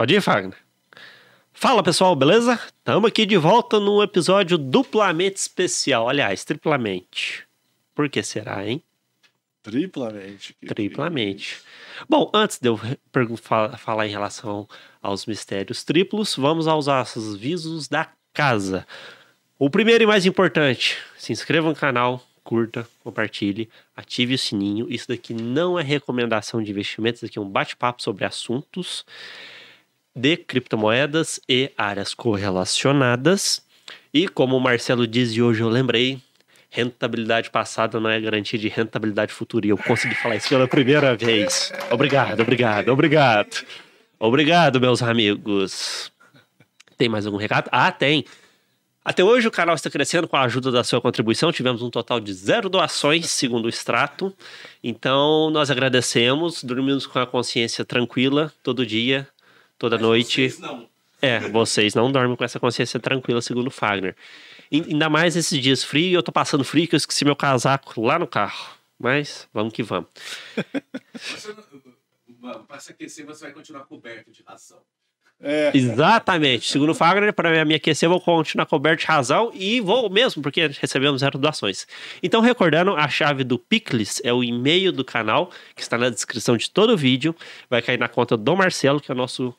Pode ir, Fagner. Fala pessoal, beleza? Estamos aqui de volta num episódio duplamente especial. Aliás, triplamente. Por que será, hein? Triplamente. Triplamente. Bom, antes de eu falar em relação aos mistérios triplos, vamos aos avisos da casa. O primeiro e mais importante: se inscreva no canal, curta, compartilhe, ative o sininho. Isso daqui não é recomendação de investimentos, isso daqui é um bate-papo sobre assuntos de criptomoedas e áreas correlacionadas. E como o Marcelo diz e hoje eu lembrei, rentabilidade passada não é garantia de rentabilidade futura. E eu consegui falar isso pela primeira vez. Obrigado, obrigado, obrigado. Obrigado, meus amigos. Tem mais algum recado? Ah, tem. Até hoje o canal está crescendo com a ajuda da sua contribuição. Tivemos um total de zero doações, segundo o extrato. Então nós agradecemos, dormimos com a consciência tranquila todo dia, toda Mas noite. Vocês não. É, vocês não dormem com essa consciência tranquila, segundo Fagner. Ainda mais esses dias frios, eu tô passando frio que eu esqueci meu casaco lá no carro. Mas vamos que vamos. Para se aquecer, você vai continuar coberto de ração. É. Exatamente. Segundo o Fagner, para me aquecer, vou continuar coberto de razão e vou mesmo, porque recebemos zero doações. Então, recordando, a chave do Piclis é o e-mail do canal, que está na descrição de todo o vídeo. Vai cair na conta do Marcelo, que é o nosso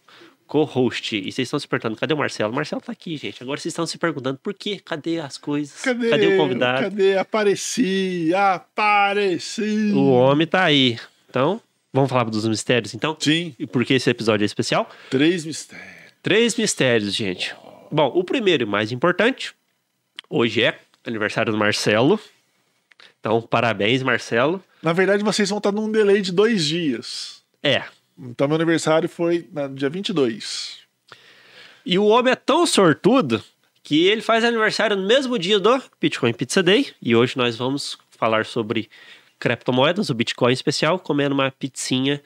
co-host. E vocês estão se perguntando, cadê o Marcelo? O Marcelo tá aqui, gente. Agora vocês estão se perguntando por quê? Cadê as coisas? Cadê, cadê o convidado? Cadê? Apareci, apareci. O homem tá aí. Então, Vamos falar dos mistérios, então? Sim. E por que esse episódio é especial? Três mistérios. Três mistérios, gente. Bom, o primeiro e mais importante, hoje é aniversário do Marcelo. Então, parabéns, Marcelo. Na verdade, vocês vão estar num delay de dois dias. É. Então, meu aniversário foi no dia 22. E o homem é tão sortudo que ele faz aniversário no mesmo dia do Bitcoin Pizza Day. E hoje nós vamos falar sobre criptomoedas, o Bitcoin em especial, comendo uma pizzinha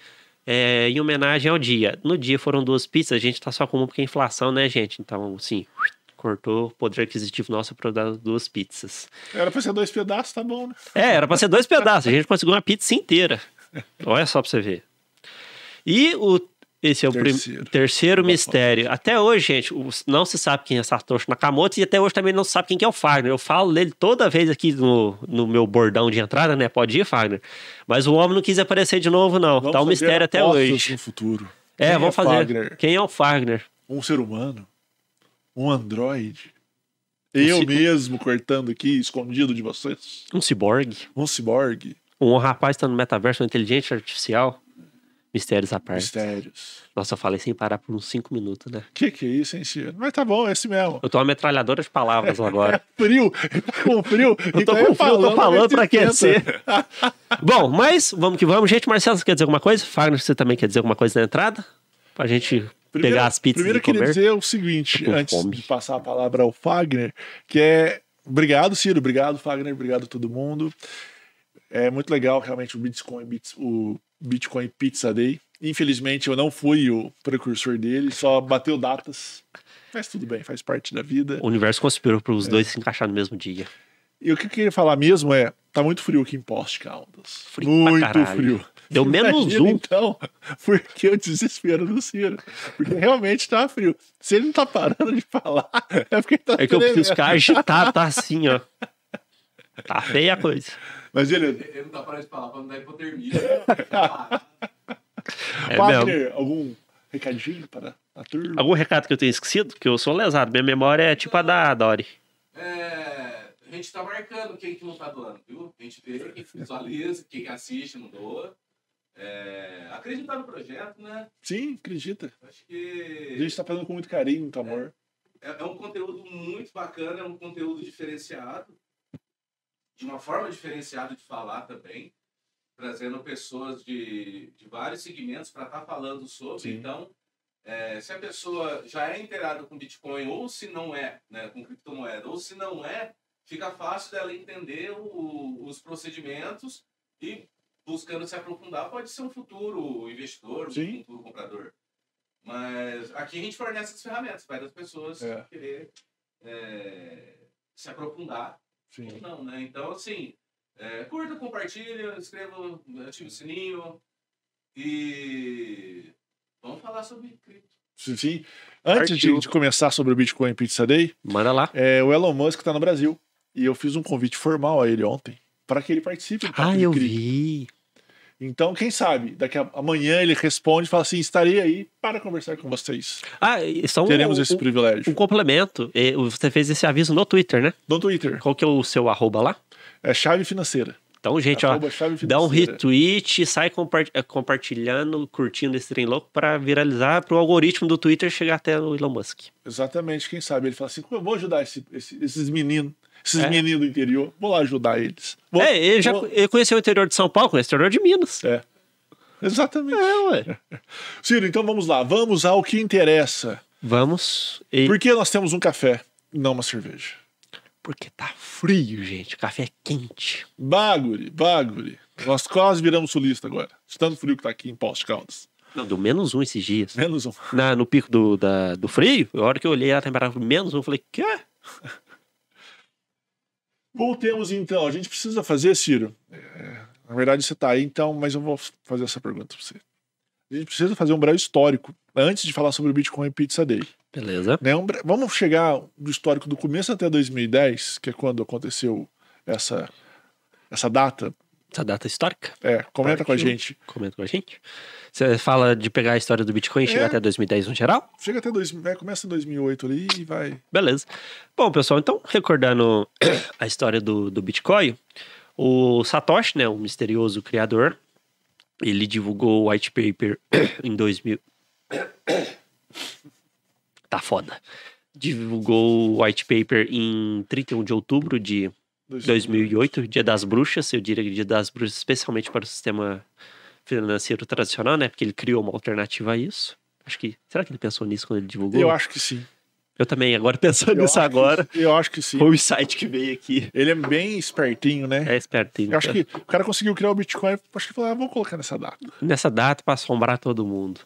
é, em homenagem ao dia. No dia foram duas pizzas, a gente tá só com uma porque é inflação, né, gente? Então, assim, cortou o poder aquisitivo nosso para dar duas pizzas. Era para ser dois pedaços, tá bom, né? É, era para ser dois pedaços, a gente conseguiu uma pizza inteira. Olha só para você ver. E o esse é o terceiro, terceiro mistério. Até hoje, gente, não se sabe quem é Satoshi Nakamoto e até hoje também não se sabe quem é o Fagner. Eu falo dele toda vez aqui no, no meu bordão de entrada, né? Pode ir, Fagner. Mas o homem não quis aparecer de novo, não. Vamos tá um mistério até hoje. No futuro. É, quem é vamos é fazer. Fagner? Quem é o Fagner? Um ser humano? Um androide? Um Eu mesmo cortando aqui, escondido de vocês? Um ciborgue? Um ciborgue? Um rapaz está no metaverso, uma inteligência artificial? Mistérios à parte. Mistérios. Nossa, eu falei sem parar por uns cinco minutos, né? Que que é isso, hein, Chico? Mas tá bom, é esse mesmo. Eu tô uma metralhadora de palavras agora. Tá então é, frio, com frio. Eu tô com frio, falando, tô falando pra aquecer. bom, mas vamos que vamos. Gente, Marcelo, você quer dizer alguma coisa? Fagner, você também quer dizer alguma coisa na entrada? Pra gente primeiro, pegar as pizzas Primeiro eu queria dizer o seguinte, antes fome. de passar a palavra ao Fagner, que é... Obrigado, Ciro. Obrigado, Fagner. Obrigado a todo mundo. É muito legal, realmente, o Bitcoin, o Bitcoin Pizza Day. Infelizmente eu não fui o precursor dele, só bateu datas. Mas tudo bem, faz parte da vida. O universo conspirou para os é. dois se encaixar no mesmo dia. E o que eu queria falar mesmo é, tá muito frio aqui em Post Caldas. Frio muito frio. Deu Imagina, menos um. Então, porque o desespero do Ciro. Porque realmente tá frio. Se ele não tá parando de falar, é porque tá É que eu preciso ficar agitado, tá assim, ó. Tá feia a coisa. Mas ele. Ele não tá parado de falar pra não dar hipotermia. é algum recadinho para a turma? Algum recado que eu tenha esquecido? Que eu sou lesado. Minha memória é tipo a da Dori. É. A gente tá marcando quem que não tá doando, viu? A gente vê, quem visualiza, quem assiste, não doa. É, acreditar no projeto, né? Sim, acredita. Acho que. A gente tá fazendo com muito carinho, muito é. amor. É, é, um conteúdo muito bacana, é um conteúdo diferenciado de uma forma diferenciada de falar também, trazendo pessoas de, de vários segmentos para estar tá falando sobre. Sim. Então, é, se a pessoa já é inteirada com Bitcoin, ou se não é, né, com criptomoeda, ou se não é, fica fácil dela entender o, os procedimentos e buscando se aprofundar, pode ser um futuro investidor, um Sim. futuro comprador. Mas aqui a gente fornece as ferramentas para as pessoas é. querer é, se aprofundar Sim. Não, né? Então, assim, é, curta, compartilha, inscreva, né, ative o sininho e vamos falar sobre cripto. Sim. Antes de, de, começar sobre o Bitcoin Pizza Day, manda lá. É, o Elon Musk está no Brasil e eu fiz um convite formal a ele ontem para que ele participe do Ah, eu vi. Então, quem sabe, daqui a, amanhã ele responde e fala assim: estarei aí para conversar com vocês. Ah, um, Teremos esse privilégio. Um complemento. Você fez esse aviso no Twitter, né? No Twitter. Qual que é o seu arroba lá? É chave financeira. Então, gente, ó, dá um retweet, sai eh, compartilhando, curtindo esse trem louco para viralizar, para o algoritmo do Twitter chegar até o Elon Musk. Exatamente, quem sabe? Ele fala assim: como eu vou ajudar esse, esses meninos? esses é. meninos do interior, vou lá ajudar eles. Vou, é, ele já ele conheceu o interior de São Paulo, conheceu o interior de Minas. É. Exatamente. É, ué. Ciro, então vamos lá, vamos ao que interessa. Vamos. E... Por que nós temos um café, não uma cerveja? Porque tá frio, gente. O café é quente. Baguri, baguri. Nós quase viramos sulista agora. De tanto frio que tá aqui em Poços Caldas. Não, deu menos um esses dias. Menos um. Na, no pico do, da, do frio, a hora que eu olhei a temperatura menos um, eu falei, quê? Voltemos então. A gente precisa fazer, Ciro. É, na verdade, você está aí, então, mas eu vou fazer essa pergunta para você. A gente precisa fazer um breve histórico antes de falar sobre o Bitcoin Pizza Day. Beleza. Né? Um bre... Vamos chegar do histórico do começo até 2010, que é quando aconteceu essa, essa data, essa data histórica. É, comenta com a gente. Comenta com a gente. Você fala de pegar a história do Bitcoin é. e é. chegar até 2010 no geral? Chega até dois, é, começa em 2008 ali e vai. Beleza. Bom, pessoal, então, recordando a história do, do Bitcoin, o Satoshi, né, o misterioso criador, ele divulgou o white paper em 2000. Tá foda. Divulgou o white paper em 31 de outubro de 2008, Dia das Bruxas, eu diria Dia das Bruxas, especialmente para o sistema financeiro tradicional, né? Porque ele criou uma alternativa a isso. Acho que. Será que ele pensou nisso quando ele divulgou? Eu acho que sim. Eu também, agora pensando eu nisso agora. Que, eu acho que sim. Foi o site que veio aqui. Ele é bem espertinho, né? É espertinho. Eu acho que o cara conseguiu criar o Bitcoin, acho que falou, ah, vou colocar nessa data. Nessa data para assombrar todo mundo.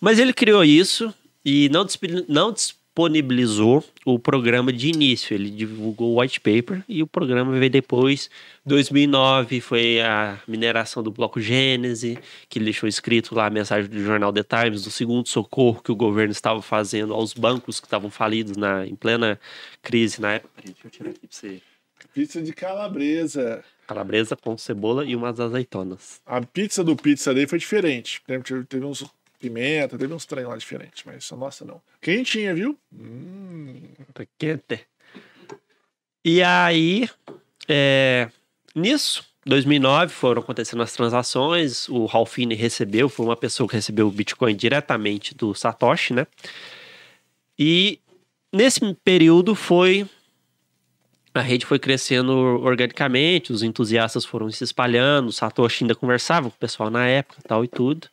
Mas ele criou isso e não, não, disponibilizou o programa de início. Ele divulgou o white paper e o programa veio depois. 2009 foi a mineração do bloco Gênese, que deixou escrito lá a mensagem do jornal The Times do segundo socorro que o governo estava fazendo aos bancos que estavam falidos na, em plena crise na época. Peraí, deixa eu tirar aqui pra você. Pizza de calabresa. Calabresa com cebola e umas azeitonas. A pizza do pizza ali foi diferente. Teve uns pimenta, teve uns trem lá diferentes, mas a nossa não. Quentinha, viu? Hum. Tá quente. E aí, é, nisso, 2009 foram acontecendo as transações, o Ralfine recebeu, foi uma pessoa que recebeu o Bitcoin diretamente do Satoshi, né? E nesse período foi a rede foi crescendo organicamente, os entusiastas foram se espalhando, o Satoshi ainda conversava com o pessoal na época, tal e tudo.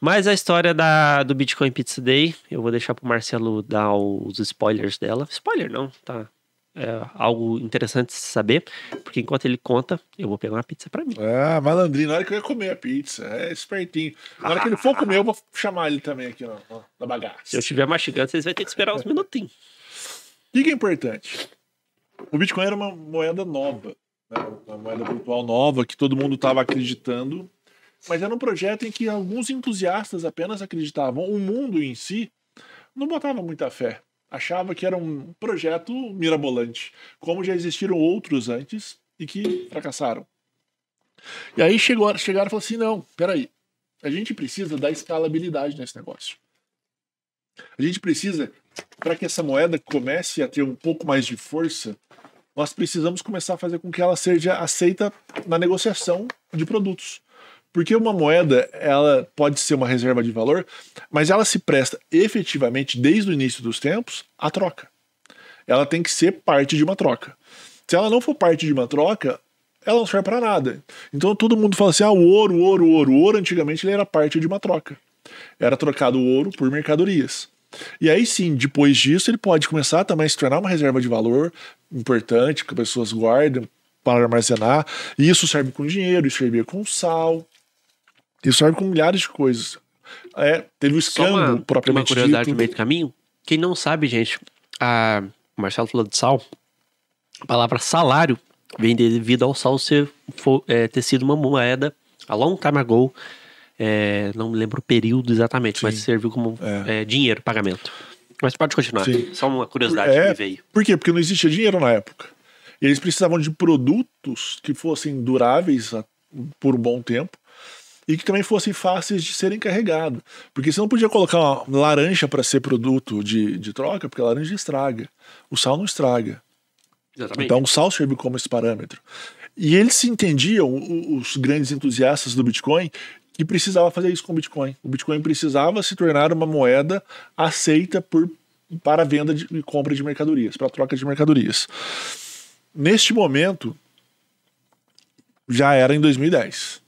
Mas a história da, do Bitcoin Pizza Day, eu vou deixar pro Marcelo dar os spoilers dela. Spoiler não, tá? É algo interessante saber, porque enquanto ele conta, eu vou pegar uma pizza para mim. Ah, malandrinho, na hora que eu ia comer a pizza, é espertinho. Na hora que ele for comer, eu vou chamar ele também aqui ó, na bagaça. Se eu estiver mastigando, vocês vão ter que esperar uns minutinhos. O que é importante? O Bitcoin era uma moeda nova, né? uma moeda virtual nova que todo mundo estava acreditando mas era um projeto em que alguns entusiastas apenas acreditavam. O mundo em si não botava muita fé. Achava que era um projeto mirabolante, como já existiram outros antes e que fracassaram. E aí chegou, chegaram e falaram assim: não, peraí, a gente precisa da escalabilidade nesse negócio. A gente precisa, para que essa moeda comece a ter um pouco mais de força, nós precisamos começar a fazer com que ela seja aceita na negociação de produtos. Porque uma moeda, ela pode ser uma reserva de valor, mas ela se presta efetivamente desde o início dos tempos à troca. Ela tem que ser parte de uma troca. Se ela não for parte de uma troca, ela não serve para nada. Então todo mundo fala assim: ah, o ouro, o ouro, o ouro. O ouro antigamente ele era parte de uma troca. Era trocado o ouro por mercadorias. E aí sim, depois disso, ele pode começar também a se tornar uma reserva de valor importante que as pessoas guardam para armazenar. E isso serve com dinheiro, isso serve com sal, isso serve com milhares de coisas. É, teve o escândalo propriamente uma curiosidade dito. no meio do caminho. Quem não sabe, gente, a, o Marcelo falou de sal. A palavra salário vem devido ao sal ser, for, é, ter sido uma moeda a long time ago. É, não me lembro o período exatamente, Sim. mas serviu como é. é. dinheiro, pagamento. Mas pode continuar. Sim. Só uma curiosidade é, que me veio. Por quê? Porque não existia dinheiro na época. Eles precisavam de produtos que fossem duráveis ah, por um bom tempo e que também fossem fáceis de serem carregados. Porque você não podia colocar uma laranja para ser produto de, de troca, porque a laranja estraga. O sal não estraga. Exatamente. Então o sal serve como esse parâmetro. E eles se entendiam, os grandes entusiastas do Bitcoin, que precisava fazer isso com o Bitcoin. O Bitcoin precisava se tornar uma moeda aceita por, para venda e compra de mercadorias, para troca de mercadorias. Neste momento, já era em 2010.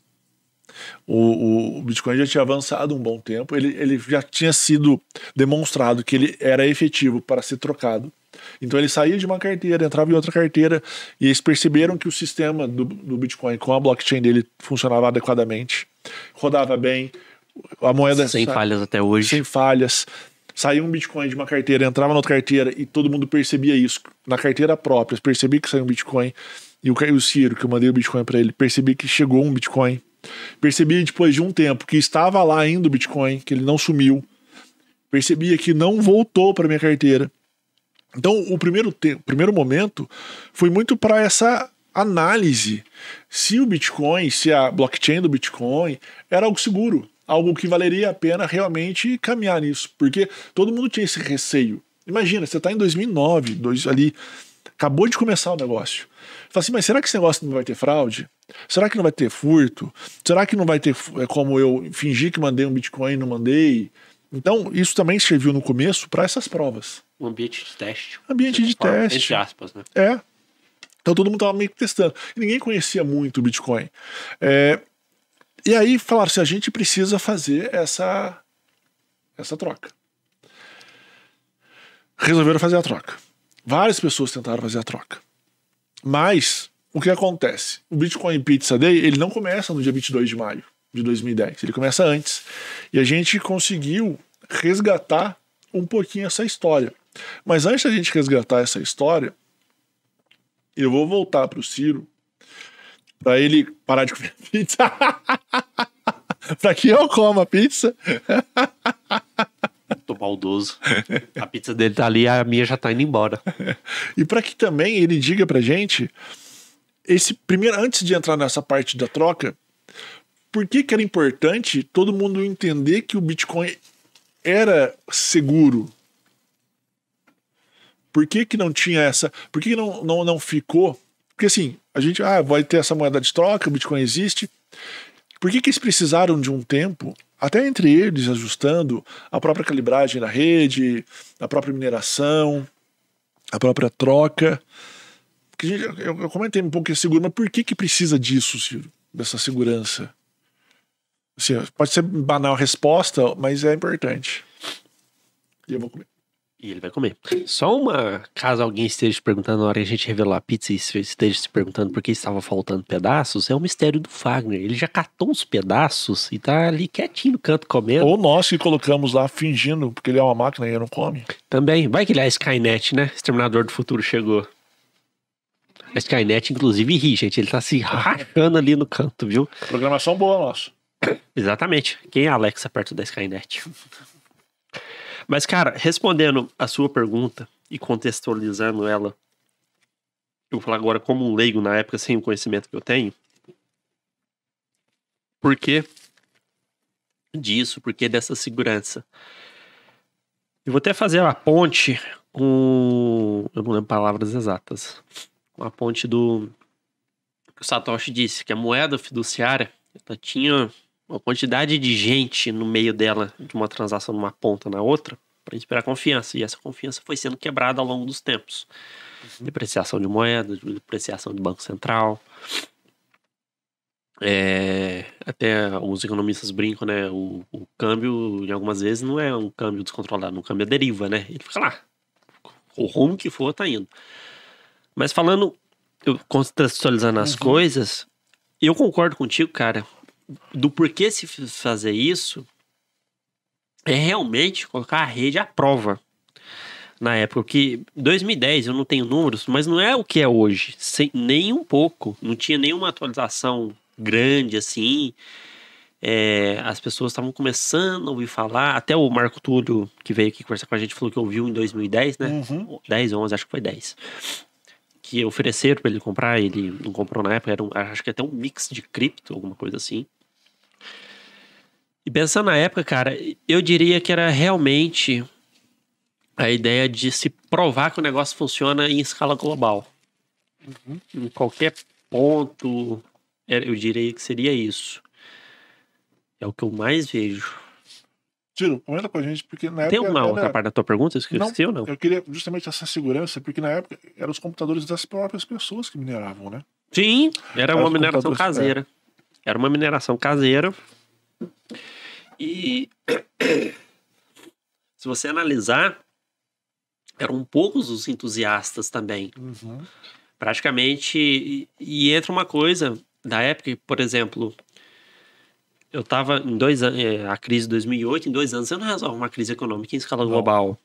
O, o, Bitcoin já tinha avançado um bom tempo, ele, ele já tinha sido demonstrado que ele era efetivo para ser trocado. Então ele saía de uma carteira, entrava em outra carteira, e eles perceberam que o sistema do, do Bitcoin com a blockchain dele funcionava adequadamente, rodava bem, a moeda. Sem sa... falhas até hoje. Sem falhas. Saía um Bitcoin de uma carteira, entrava na outra carteira e todo mundo percebia isso. Na carteira própria, percebi que saiu um Bitcoin. E o Caio Ciro, que eu mandei o Bitcoin para ele, percebi que chegou um Bitcoin Percebi depois de um tempo que estava lá ainda o Bitcoin, que ele não sumiu. Percebia que não voltou para minha carteira. Então, o primeiro, tempo, primeiro momento foi muito para essa análise se o Bitcoin, se a blockchain do Bitcoin era algo seguro, algo que valeria a pena realmente caminhar nisso, porque todo mundo tinha esse receio. Imagina, você está em 2009, dois, ali, acabou de começar o negócio. fala assim, mas será que esse negócio não vai ter fraude? Será que não vai ter furto? Será que não vai ter é, como eu fingir que mandei um Bitcoin e não mandei? Então, isso também serviu no começo para essas provas. Um ambiente de teste. Ambiente de forma, teste. Entre aspas, né? É. Então todo mundo estava meio que testando. ninguém conhecia muito o Bitcoin. É, e aí falaram assim: a gente precisa fazer essa, essa troca. Resolveram fazer a troca. Várias pessoas tentaram fazer a troca. Mas o que acontece? O Bitcoin Pizza Day, ele não começa no dia 22 de maio de 2010, ele começa antes. E a gente conseguiu resgatar um pouquinho essa história. Mas antes da gente resgatar essa história, eu vou voltar para o Ciro para ele parar de comer pizza. para que eu coma pizza. Tô maldoso. A pizza dele tá ali, a minha já tá indo embora. e para que também ele diga pra gente esse primeiro, antes de entrar nessa parte da troca, por que, que era importante todo mundo entender que o Bitcoin era seguro? Por que, que não tinha essa? Por que, que não, não, não ficou? Porque assim, a gente ah, vai ter essa moeda de troca, o Bitcoin existe. Por que, que eles precisaram de um tempo, até entre eles ajustando a própria calibragem da rede, a própria mineração, a própria troca? eu, eu comentei um pouco que é seguro, mas por que, que precisa disso, Ciro? Dessa segurança? Assim, pode ser banal a resposta, mas é importante. E eu vou comer. E ele vai comer. Só uma, caso alguém esteja se perguntando na hora que a gente revelar a pizza e esteja se perguntando por que estava faltando pedaços, é o mistério do Fagner. Ele já catou os pedaços e tá ali quietinho no canto comendo. Ou nós que colocamos lá fingindo, porque ele é uma máquina e ele não come. Também. Vai que ele é a Skynet, né? Exterminador do Futuro chegou. A Skynet, inclusive, ri, gente. Ele tá se rachando ali no canto, viu? Programação boa, nossa. Exatamente. Quem é a Alexa perto da Skynet? Mas, cara, respondendo a sua pergunta e contextualizando ela, eu vou falar agora como um leigo na época, sem o conhecimento que eu tenho. Por que disso? Por que dessa segurança? Eu vou até fazer a ponte com. Eu não lembro palavras exatas uma ponte do que o Satoshi disse, que a moeda fiduciária ela tinha uma quantidade de gente no meio dela, de uma transação numa ponta na outra, para esperar confiança. E essa confiança foi sendo quebrada ao longo dos tempos. Uhum. Depreciação de moeda, depreciação do Banco Central. É, até os economistas brincam, né? O, o câmbio, em algumas vezes, não é um câmbio descontrolado, um câmbio é deriva, né? Ele fica lá. O rumo que for, tá indo. Mas falando, eu contextualizando as uhum. coisas, eu concordo contigo, cara, do porquê se fazer isso é realmente colocar a rede à prova. Na época que 2010, eu não tenho números, mas não é o que é hoje, sem, nem um pouco. Não tinha nenhuma atualização grande assim. É, as pessoas estavam começando a ouvir falar. Até o Marco Túlio, que veio aqui conversar com a gente, falou que ouviu em 2010, né? Uhum. 10, 11, acho que foi 10 que ofereceram para ele comprar, ele não comprou na época, era um, acho que até um mix de cripto, alguma coisa assim. E pensando na época, cara, eu diria que era realmente a ideia de se provar que o negócio funciona em escala global. Uhum. Em qualquer ponto, eu diria que seria isso. É o que eu mais vejo. Tiro, comenta com a gente, porque na Tem época. Tem uma era, outra parte da tua pergunta? Esqueci não, ou não? Eu queria justamente essa segurança, porque na época eram os computadores das próprias pessoas que mineravam, né? Sim, era, era uma mineração é. caseira. É. Era uma mineração caseira. E se você analisar, eram poucos os entusiastas também. Uhum. Praticamente. E, e entra uma coisa da época, por exemplo, eu estava em dois é, a crise de 2008, em dois anos você não resolve uma crise econômica em escala não. global.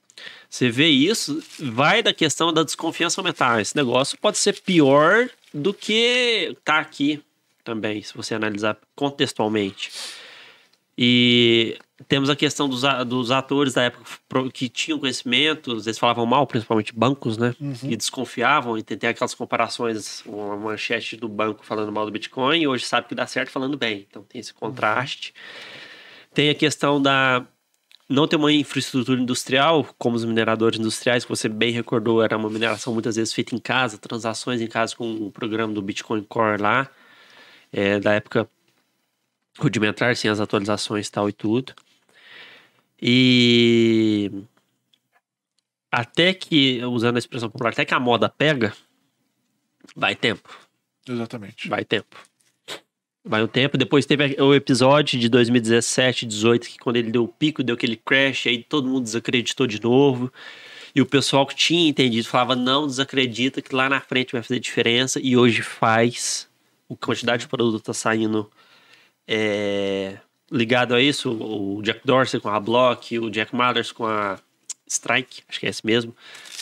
Você vê isso, vai da questão da desconfiança aumentar. Esse negócio pode ser pior do que tá aqui também, se você analisar contextualmente. E temos a questão dos, dos atores da época que tinham conhecimentos, eles falavam mal, principalmente bancos, né? Uhum. E desconfiavam, e tem, aquelas comparações, uma manchete do banco falando mal do Bitcoin, e hoje sabe que dá certo falando bem. Então tem esse contraste. Uhum. Tem a questão da não ter uma infraestrutura industrial, como os mineradores industriais, que você bem recordou, era uma mineração muitas vezes feita em casa, transações em casa com o programa do Bitcoin Core lá, é, da época rudimentar, sem as atualizações tal e tudo. E até que, usando a expressão popular, até que a moda pega, vai tempo. Exatamente. Vai tempo. Vai um tempo. Depois teve o episódio de 2017, 18, que quando ele deu o pico, deu aquele crash, aí todo mundo desacreditou de novo. E o pessoal que tinha entendido falava: não desacredita, que lá na frente vai fazer diferença. E hoje faz. A quantidade de produto está saindo é, ligado a isso, o Jack Dorsey com a Block, o Jack Mathers com a Strike, acho que é esse mesmo,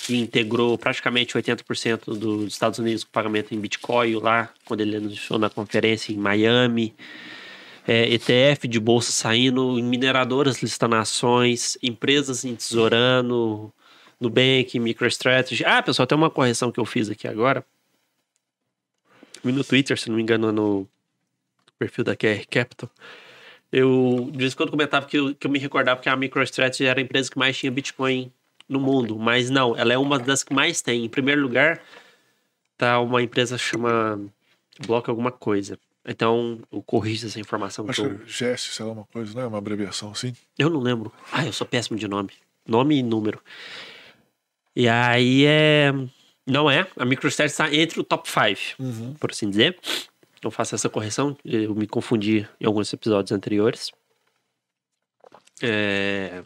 que integrou praticamente 80% dos Estados Unidos com pagamento em Bitcoin lá, quando ele anunciou na conferência em Miami. É, ETF de bolsa saindo, mineradoras listando ações, empresas entesourando, Nubank, MicroStrategy. Ah, pessoal, tem uma correção que eu fiz aqui agora. No Twitter, se não me engano, no perfil da QR Capital eu, de vez em quando, comentava que eu, que eu me recordava que a MicroStrategy era a empresa que mais tinha Bitcoin no mundo, mas não, ela é uma das que mais tem. Em primeiro lugar, tá uma empresa que chama Bloco Alguma Coisa. Então, eu corrijo essa informação. Acho que é GES, sei lá, uma coisa, né? Uma abreviação, assim. Eu não lembro. Ah, eu sou péssimo de nome. Nome e número. E aí é... Não é. A MicroStrategy está entre o top 5, uhum. por assim dizer. Então, eu faço essa correção, eu me confundi em alguns episódios anteriores. É...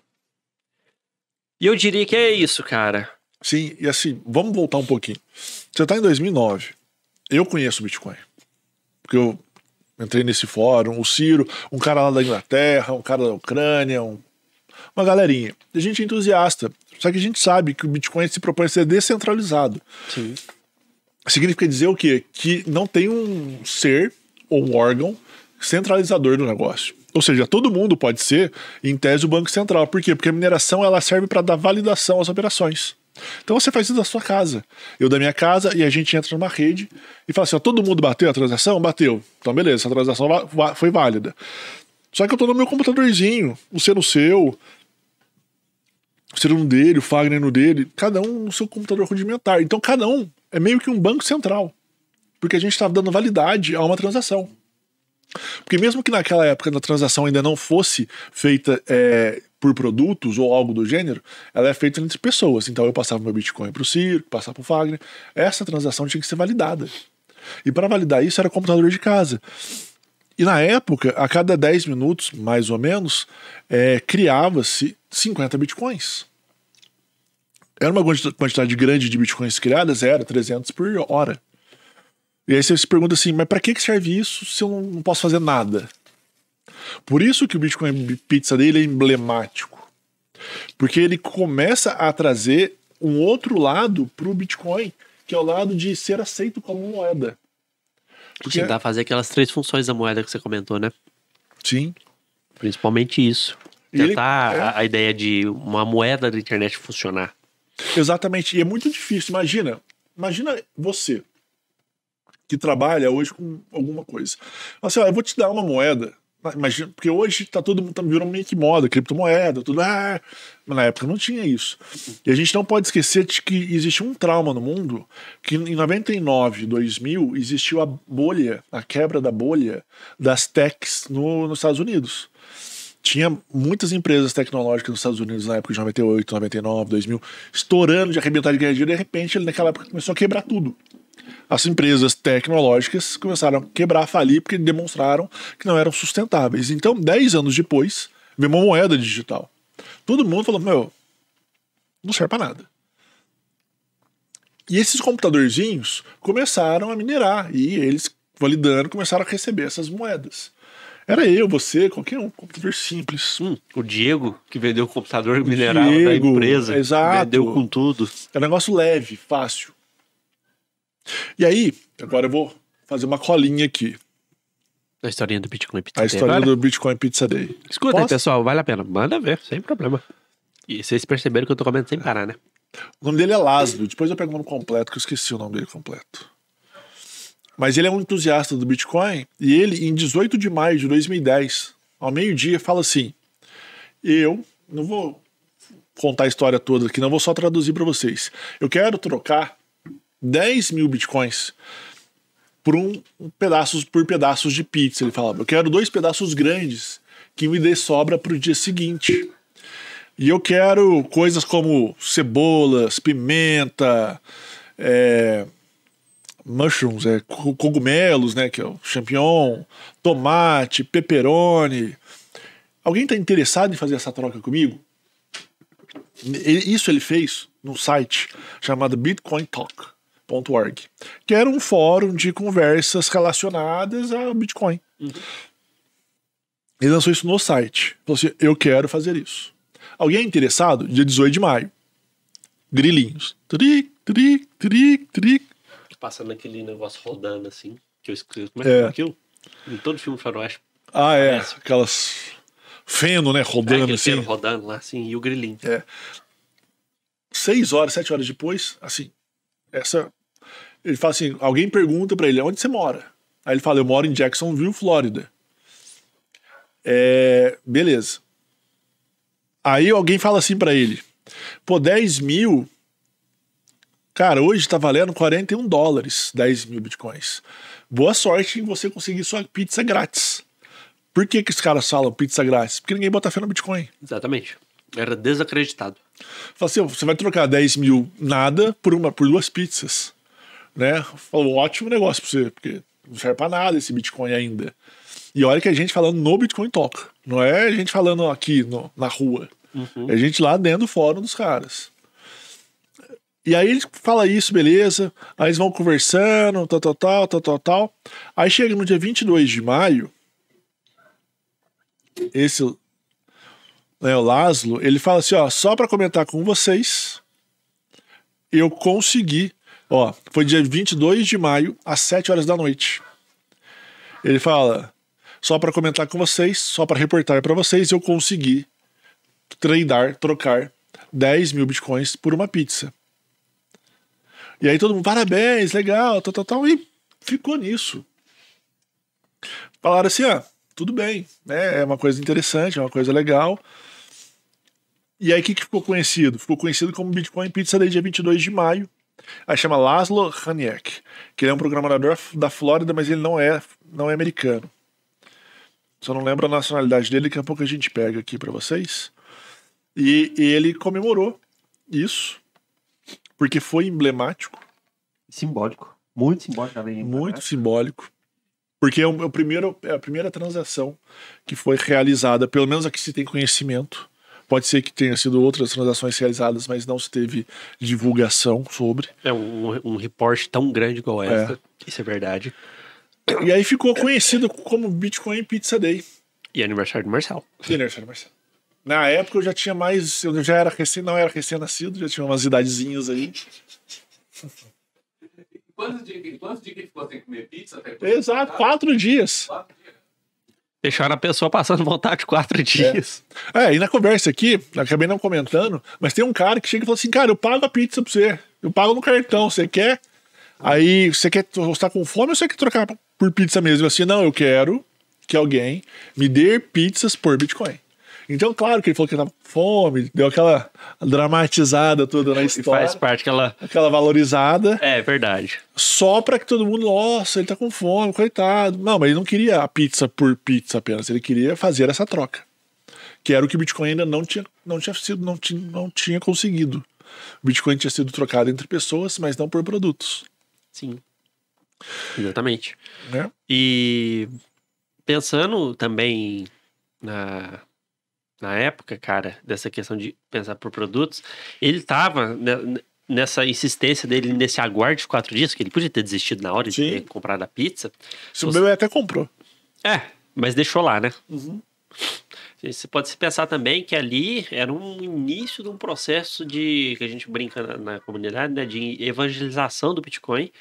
E eu diria que é isso, cara. Sim, e assim, vamos voltar um pouquinho. Você tá em 2009. Eu conheço o Bitcoin. Porque eu entrei nesse fórum, o Ciro, um cara lá da Inglaterra, um cara da Ucrânia, um... uma galerinha. A gente é entusiasta. Só que a gente sabe que o Bitcoin se propõe a ser descentralizado. Sim significa dizer o quê? Que não tem um ser ou um órgão centralizador do negócio. Ou seja, todo mundo pode ser, em tese, o Banco Central. Por quê? Porque a mineração ela serve para dar validação às operações. Então você faz isso da sua casa, eu da minha casa, e a gente entra numa rede e fala assim: ó, todo mundo bateu a transação? Bateu. Então beleza, essa transação foi válida. Só que eu estou no meu computadorzinho, o seu no seu, o Cirano dele, o Fagner no dele, cada um no seu computador rudimentar. Então cada um é meio que um banco central, porque a gente estava tá dando validade a uma transação. Porque mesmo que naquela época a transação ainda não fosse feita é, por produtos ou algo do gênero, ela é feita entre pessoas. Então eu passava meu Bitcoin para o Ciro, passava para o Fagner. Essa transação tinha que ser validada. E para validar isso era computador de casa. E na época, a cada 10 minutos, mais ou menos, é, criava-se 50 bitcoins. Era uma quantidade grande de bitcoins criadas, era 300 por hora. E aí você se pergunta assim, mas para que serve isso se eu não posso fazer nada? Por isso que o Bitcoin Pizza dele é emblemático. Porque ele começa a trazer um outro lado para o Bitcoin, que é o lado de ser aceito como moeda. Porque... Tentar fazer aquelas três funções da moeda que você comentou, né? Sim. Principalmente isso. Tentar ele... É. a, a ideia de uma moeda da internet funcionar. Exatamente. E é muito difícil. Imagina, imagina você que trabalha hoje com alguma coisa. Assim, ó, eu vou te dar uma moeda Imagina, porque hoje tá todo mundo tá, virou meio que moda, criptomoeda, tudo. Ah, mas na época não tinha isso. E a gente não pode esquecer de que existe um trauma no mundo que em 99, 2000 existiu a bolha, a quebra da bolha das techs no, nos Estados Unidos tinha muitas empresas tecnológicas nos Estados Unidos na época de 98, 99, 2000, estourando de arrebentar de ganhar dinheiro, e de repente naquela época começou a quebrar tudo as empresas tecnológicas começaram a quebrar, a falir, porque demonstraram que não eram sustentáveis. Então, 10 anos depois, veio uma moeda digital. Todo mundo falou: meu, não serve para nada. E esses computadorzinhos começaram a minerar e eles, validando, começaram a receber essas moedas. Era eu, você, qualquer um, computador simples. Hum, o Diego, que vendeu o computador o mineral Diego, da empresa. Exato. Vendeu com tudo. É um negócio leve, fácil. E aí, agora eu vou fazer uma colinha aqui. A historinha do Bitcoin Pizza Day. A história do Bitcoin Pizza Day. Escuta Posso? aí, pessoal, vale a pena. Manda ver, sem problema. E vocês perceberam que eu tô comendo sem parar, né? O nome dele é Laszlo. Depois eu pego o nome completo, que eu esqueci o nome dele completo. Mas ele é um entusiasta do Bitcoin e ele, em 18 de maio de 2010, ao meio-dia, fala assim: Eu não vou contar a história toda aqui, não vou só traduzir para vocês. Eu quero trocar 10 mil bitcoins por um pedaços por pedaços de pizza. Ele falava: Eu quero dois pedaços grandes que me dê sobra para o dia seguinte. E eu quero coisas como cebolas, pimenta, é, mushrooms, é, cogumelos, né, que é o champignon, tomate, pepperoni. Alguém está interessado em fazer essa troca comigo? Isso ele fez num site chamado Bitcoin Talk. Bitcoin.org, que era um fórum de conversas relacionadas a Bitcoin. Uhum. Ele lançou isso no site. Falou assim: eu quero fazer isso. Alguém é interessado? Dia 18 de maio. Grilinhos. Tric, tric, tric, tric. Passando aquele negócio rodando assim, que eu escrevo. Como é que é, é aquilo? Em todo filme faroeste. Ah, é. Aquelas. Feno, né? Rodando é, assim. Feno rodando lá, assim, e o grilinho. É. Seis horas, sete horas depois, assim, essa ele fala assim: alguém pergunta para ele onde você mora. Aí ele fala: eu moro em Jacksonville, Flórida. É, beleza. Aí alguém fala assim para ele: pô, 10 mil. Cara, hoje tá valendo 41 dólares, 10 mil bitcoins. Boa sorte em você conseguir sua pizza grátis. Por que, que os caras falam pizza grátis? Porque ninguém bota fé no Bitcoin. Exatamente. Era desacreditado. Fala assim, você vai trocar 10 mil nada por, uma, por duas pizzas né? Falou, ótimo negócio para você, porque não serve para nada esse Bitcoin ainda. E olha que a gente falando no Bitcoin Talk. Não é a gente falando aqui no, na rua. Uhum. É a gente lá dentro do fórum dos caras. E aí ele fala isso, beleza. Aí eles vão conversando, tal, tal, tal, tal, tal, tal. Aí chega no dia 22 de maio, esse né, o Laszlo, ele fala assim, ó, só para comentar com vocês, eu consegui Ó, foi dia 22 de maio, às 7 horas da noite. Ele fala: só para comentar com vocês, só para reportar para vocês, eu consegui treinar, trocar 10 mil bitcoins por uma pizza. E aí todo mundo, parabéns, legal, tal, tal, tal. E ficou nisso. Falaram assim: ah, tudo bem, né? é uma coisa interessante, é uma coisa legal. E aí o que, que ficou conhecido? Ficou conhecido como Bitcoin Pizza desde dia 22 de maio. Aí chama Laszlo Haniek, que ele é um programador da Flórida, mas ele não é, não é americano. Só não lembro a nacionalidade dele, daqui a pouco a gente pega aqui para vocês. E, e, ele comemorou isso, porque foi emblemático. Simbólico. Muito simbólico. Muito simbólico. Porque é, o, é, o primeiro, é a primeira transação que foi realizada, pelo menos a que se tem conhecimento, Pode ser que tenha sido outras transações realizadas, mas não se teve divulgação sobre. É um, um tão grande igual essa. É. Isso é verdade. E aí ficou conhecido como Bitcoin Pizza Day. E aniversário do Marcel. E aniversário do Marcel. Na época eu já tinha mais. Eu já era recém, não era recém-nascido, já tinha umas idadezinhas aí. Quantos dias, quantos dias que ele ficou sem comer pizza? Até Exato, quatro dias. Quatro dias. Deixaram a pessoa passando vontade quatro dias. É. é, e na conversa aqui, acabei não comentando, mas tem um cara que chega e fala assim: cara, eu pago a pizza pra você. Eu pago no cartão, você quer? Aí, você quer estar tá com fome ou você quer trocar por pizza mesmo? assim, não, eu quero que alguém me dê pizzas por Bitcoin. Então, claro que ele falou que tava com fome, deu aquela dramatizada toda na história. E faz parte aquela... Aquela valorizada. É, verdade. Só para que todo mundo, nossa, ele tá com fome, coitado. Não, mas ele não queria a pizza por pizza apenas, ele queria fazer essa troca. Que era o que o Bitcoin ainda não tinha, não tinha, sido, não tinha, não tinha conseguido. O Bitcoin tinha sido trocado entre pessoas, mas não por produtos. Sim. Exatamente. Né? E pensando também na na época, cara, dessa questão de pensar por produtos, ele tava nessa insistência dele, nesse aguarde de quatro dias, que ele podia ter desistido na hora Sim. de ter comprado a pizza. Se o meu até comprou. É, mas deixou lá, né? Uhum. Você pode se pensar também que ali era um início de um processo de que a gente brinca na, na comunidade, né, de evangelização do Bitcoin,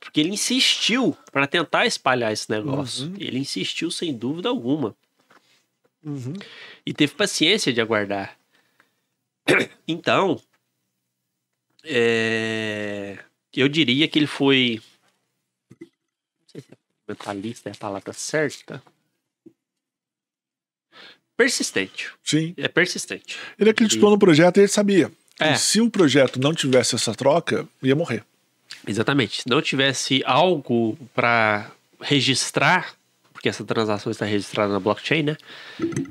porque ele insistiu para tentar espalhar esse negócio. Uhum. Ele insistiu sem dúvida alguma. Uhum. E teve paciência de aguardar. Então, é, eu diria que ele foi. Não sei se é mentalista é a palavra certa. Persistente. Sim. É persistente. Ele acreditou e... no projeto e ele sabia. É. se o projeto não tivesse essa troca, ia morrer. Exatamente. Se não tivesse algo para registrar porque essa transação está registrada na blockchain, né?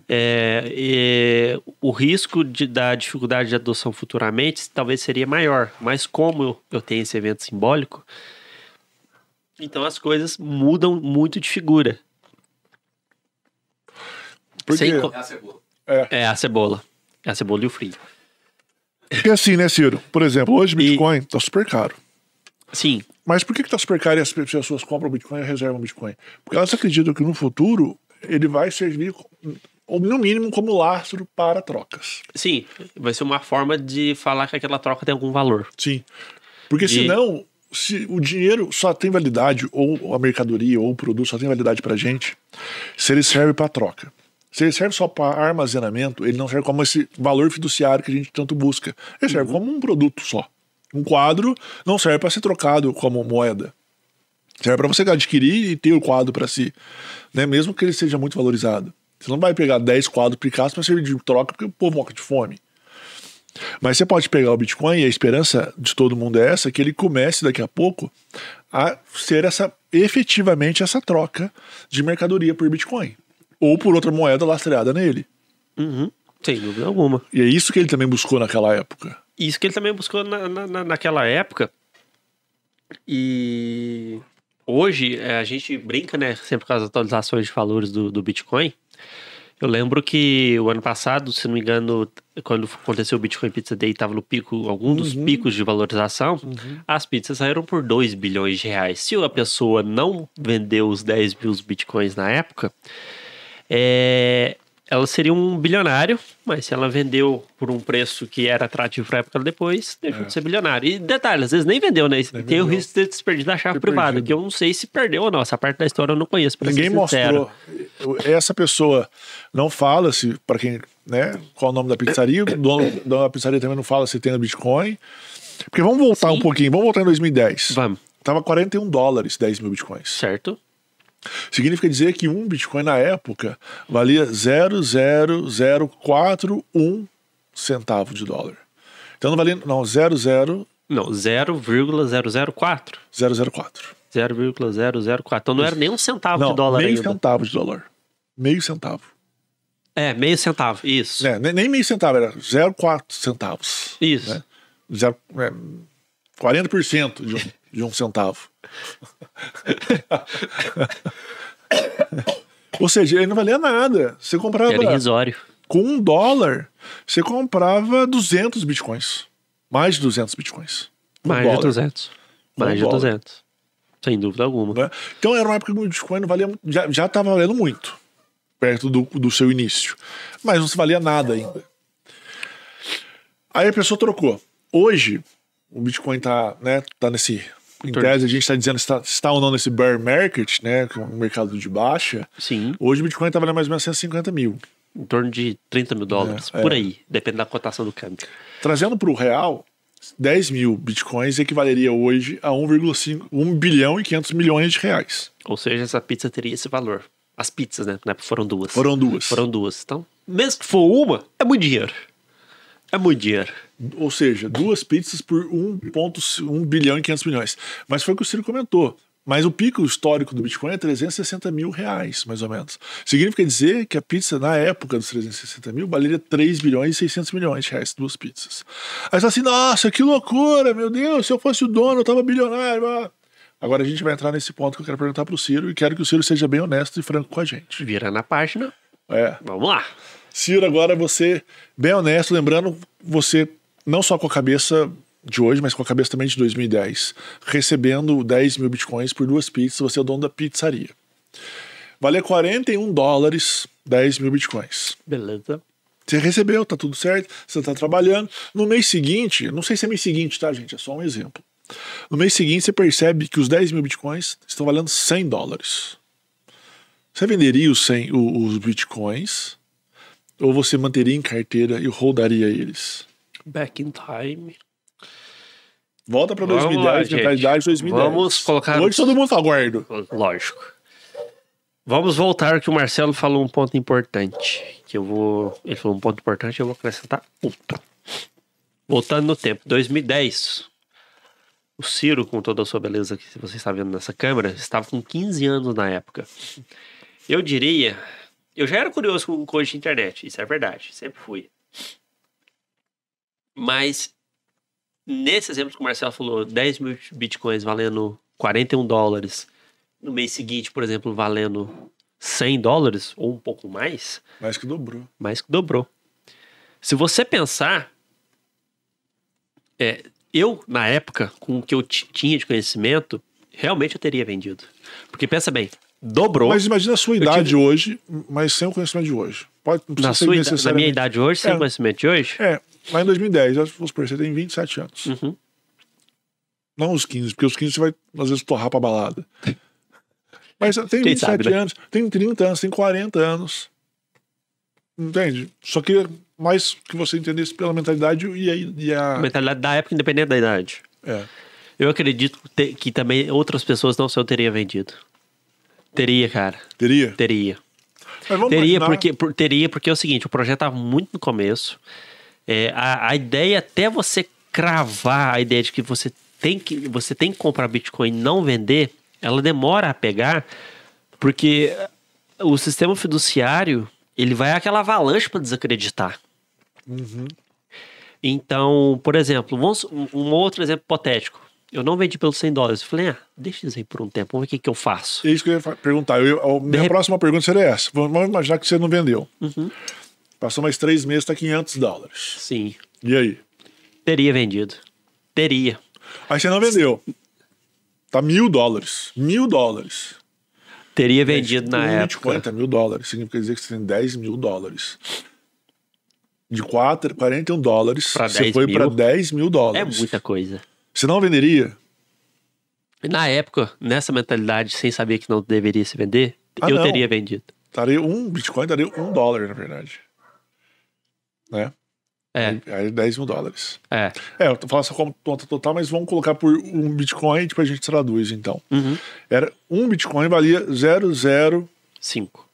É, o risco de, da dificuldade de adoção futuramente talvez seria maior, mas como eu tenho esse evento simbólico, então as coisas mudam muito de figura. Porque... Sem... É a cebola. É. é. a cebola. É a cebola e o frio. Porque assim, né, Ciro? Por exemplo, hoje Bitcoin está e... super caro. Sim. Mas por que, que tá caro e as pessoas compram Bitcoin e reservam Bitcoin? Porque elas acreditam que no futuro ele vai servir, ou no mínimo, como lastro para trocas. Sim, vai ser uma forma de falar que aquela troca tem algum valor. Sim. Porque senão, se o dinheiro só tem validade, ou a mercadoria, ou o produto só tem validade para gente, se ele serve para troca. Se ele serve só para armazenamento, ele não serve como esse valor fiduciário que a gente tanto busca. Ele serve uhum. como um produto só. Um quadro não serve para ser trocado como moeda. Serve para você adquirir e ter o quadro para si, né? mesmo que ele seja muito valorizado. Você não vai pegar 10 quadros Picasso para servir de troca porque o povo morre de fome. Mas você pode pegar o Bitcoin e a esperança de todo mundo é essa, que ele comece daqui a pouco a ser essa efetivamente essa troca de mercadoria por Bitcoin ou por outra moeda lastreada nele. Uhum, sem dúvida alguma. E é isso que ele também buscou naquela época. Isso que ele também buscou na, na, naquela época. E hoje é, a gente brinca, né? Sempre com as atualizações de valores do, do Bitcoin. Eu lembro que o ano passado, se não me engano, quando aconteceu o Bitcoin Pizza Day, estava no pico, algum uhum. dos picos de valorização, uhum. as pizzas saíram por 2 bilhões de reais. Se a pessoa não vendeu os 10 mil bitcoins na época, é, ela seria um bilionário, mas se ela vendeu por um preço que era atrativo para época depois, deixou é. de ser bilionário. E detalhe, às vezes nem vendeu, né? Nem tem o risco de ter desperdício a chave privada, que eu não sei se perdeu ou não. Essa parte da história eu não conheço. Ninguém mostrou. Essa pessoa não fala se, para quem, né? Qual o nome da pizzaria? O dono da pizzaria também não fala se tem no Bitcoin. Porque vamos voltar Sim. um pouquinho, vamos voltar em 2010. Vamos. Tava 41 dólares 10 mil bitcoins. Certo. Significa dizer que um Bitcoin na época valia 0,0041 centavo de dólar. Então não valia. Não, 00. Não, 0,004. 004. 0,004. Então não era nem um centavo não, de dólar meio ainda. Meio centavo de dólar. Meio centavo. É, meio centavo, isso. É, nem meio centavo, era 0,4 centavos. Isso. Né? Zero, é, 40% de um. de um centavo. Ou seja, ele não valia nada. Você comprava. Era irrisório. Com um dólar, você comprava 200 bitcoins. Mais de 200 bitcoins. Um Mais dólar. de 200. Um Mais dólar. de 200. Sem dúvida alguma. Né? Então era uma época que o Bitcoin não valia, já estava valendo muito, perto do, do seu início. Mas não se valia nada ainda. Aí a pessoa trocou. Hoje, o Bitcoin está né, tá nesse em tese, a gente está dizendo se está, está ou não nesse bear market, né? É um mercado de baixa. Sim. Hoje o Bitcoin está valendo mais ou menos 150 mil. Em torno de 30 mil dólares, é, por é. aí, depende da cotação do câmbio. Trazendo para o real, 10 mil bitcoins equivaleria hoje a 1,5 1 bilhão e 500 milhões de reais. Ou seja, essa pizza teria esse valor. As pizzas, né? É, foram duas. Foram duas. Foram duas. Então, mesmo que for uma, é muito dinheiro. É muito dinheiro. Ou seja, duas pizzas por 1,1 bilhão e 500 milhões. Mas foi o que o Ciro comentou. Mas o pico histórico do Bitcoin é 360 mil reais, mais ou menos. Significa dizer que a pizza, na época dos 360 mil, valeria 3 bilhões e 600 milhões de reais, duas pizzas. Aí você fala assim, nossa, que loucura, meu Deus, se eu fosse o dono, eu tava bilionário. Agora a gente vai entrar nesse ponto que eu quero perguntar pro Ciro e quero que o Ciro seja bem honesto e franco com a gente. Vira na página. É. Vamos lá. Ciro, agora você, bem honesto, lembrando, você não só com a cabeça de hoje, mas com a cabeça também de 2010, recebendo 10 mil bitcoins por duas pizzas, você é o dono da pizzaria. Valer 41 dólares, 10 mil bitcoins. Beleza. Você recebeu, tá tudo certo, você tá trabalhando. No mês seguinte, não sei se é mês seguinte, tá, gente? É só um exemplo. No mês seguinte, você percebe que os 10 mil bitcoins estão valendo 100 dólares. Você venderia os, 100, os bitcoins ou você manteria em carteira e rodaria eles? Back in Time. Volta pra 2010, mentalidade 2010. Vamos colocar. Hoje todo mundo aguardo. Tá Lógico. Vamos voltar que o Marcelo falou um ponto importante. Que eu vou. Ele falou um ponto importante, eu vou acrescentar outro. Voltando no tempo, 2010. O Ciro, com toda a sua beleza que você está vendo nessa câmera, estava com 15 anos na época. Eu diria. Eu já era curioso com coisa de internet, isso é verdade, sempre fui. Mas nesse exemplo que o Marcelo falou, 10 mil bitcoins valendo 41 dólares, no mês seguinte, por exemplo, valendo 100 dólares ou um pouco mais. Mais que dobrou. Mais que dobrou. Se você pensar, é, eu, na época, com o que eu tinha de conhecimento, realmente eu teria vendido. Porque pensa bem, dobrou. Mas imagina a sua idade tive... hoje, mas sem o conhecimento de hoje. Pode, na, sua idade, na minha idade hoje, sem o é. conhecimento de hoje? É, lá em 2010. Eu, vamos supor, você tem 27 anos. Uhum. Não os 15, porque os 15 você vai, às vezes, torrar pra balada. Mas tem 27 sabe, né? anos, tem 30 anos, tem 40 anos. Entende? Só que mais que você entendesse pela mentalidade e a. E a... Mentalidade da época, independente da idade. É. Eu acredito que, também outras pessoas não só teria vendido. Teria, cara. Teria? Teria. teria, imaginar... porque, por, teria porque é o seguinte: o projeto estava muito no começo. É, a, a ideia até você cravar a ideia de que você tem que, você tem que comprar Bitcoin e não vender, ela demora a pegar, porque o sistema fiduciário ele vai aquela avalanche para desacreditar. Uhum. Então, por exemplo, vamos, um outro exemplo hipotético. Eu não vendi pelos 100 dólares. Eu falei, ah, deixa isso aí por um tempo, vamos ver o que, que eu faço. É isso que eu ia perguntar. Eu, a minha próxima pergunta seria essa. Vamos imaginar que você não vendeu. Uhum. Passou mais três meses, tá 500 dólares. Sim. E aí? Teria vendido. Teria. Aí você não vendeu. Tá mil dólares. Mil dólares. Teria vendido na época. 40 tá mil dólares. Significa dizer que você tem 10 mil dólares. De 4, 41 dólares, pra você foi para 10 mil dólares. É muita coisa. Você não venderia? Na época, nessa mentalidade, sem saber que não deveria se vender, ah, eu não. teria vendido. Estaria um Bitcoin, daria um dólar, na verdade né? É. Aí 10 mil dólares. É. É, eu falo essa conta total, mas vamos colocar por um Bitcoin, tipo, a gente traduz, então. Uhum. Era, um Bitcoin valia 005.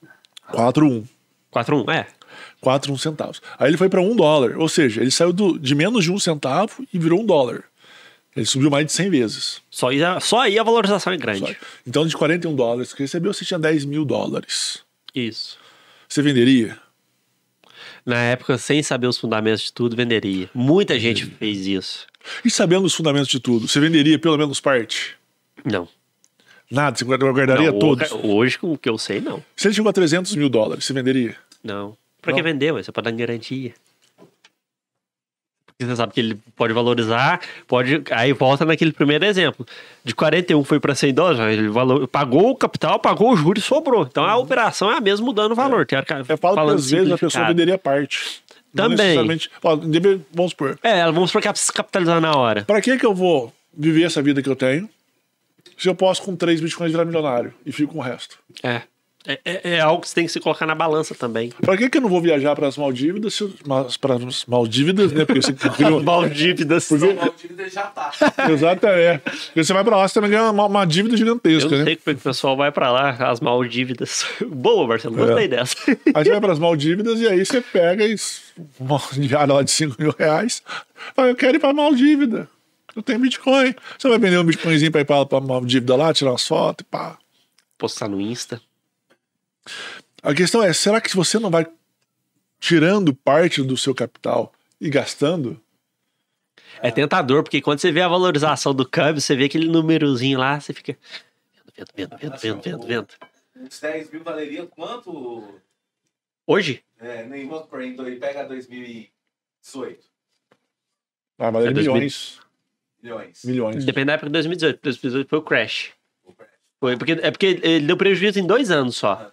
41. 41, é. 41 centavos. Aí ele foi para um dólar, ou seja, ele saiu do, de menos de um centavo e virou um dólar. Ele subiu mais de 100 vezes. Só aí, só aí a valorização é grande. Então, de 41 dólares que recebeu, você tinha 10 mil dólares. Isso. Você venderia? na época, sem saber os fundamentos de tudo, venderia. Muita gente fez isso. E sabendo os fundamentos de tudo, você venderia pelo menos parte? Não. Nada, você guardaria não, todos? Hoje, com o que eu sei, não. Se ele chegou a 300 mil dólares, você venderia? Não. Pra não. que vender, isso você pode dar garantia. Você sabe que ele pode valorizar, pode. Aí volta naquele primeiro exemplo. De 41 foi para 100 dólares, ele valor... pagou o capital, pagou o juro e sobrou. Então a operação é a mesma mudando o é. valor. É. Eu falo que às vezes a pessoa venderia parte. Também. vamos supor. É, vamos supor que ela é precisa capitalizar na hora. Para que, que eu vou viver essa vida que eu tenho se eu posso com 3 bitcoins virar milionário e fico com o resto? É. É, é, é, algo que você tem que se colocar na balança também. Pra que, que eu não vou viajar para as Maldívidas? Se eu, para as Maldívidas, né? Porque você criou... Maldívidas. Porque... Maldívidas já tá. Exato, é. Porque você vai para lá, você também ganha uma, uma dívida gigantesca, eu não né? sei é que o pessoal vai para lá, as Maldívidas. Boa, Marcelo, gostei é. dessa. Aí você vai para as Maldívidas e aí você pega e... uma diária lá de 5 mil reais. Fala, eu quero ir para Maldívida. Eu tenho Bitcoin. Você vai vender um Bitcoinzinho para ir para Maldívida lá, tirar umas fotos e pá. Postar no Insta. A questão é, será que se você não vai tirando parte do seu capital e gastando, é, é. tentador, porque quando você vê a valorização do câmbio, você vê aquele númerozinho lá, você fica. Vendo, vendo, vendo, vendo, vendo, vendo. Uns 10 mil valeria quanto? Hoje? É, nem vamos por aí, então pega 2018. Ah, valeria é milhões. Milhões. Milhões. Depende da época de 2018, 2018 foi o crash. Foi, porque, é porque ele deu prejuízo em dois anos só.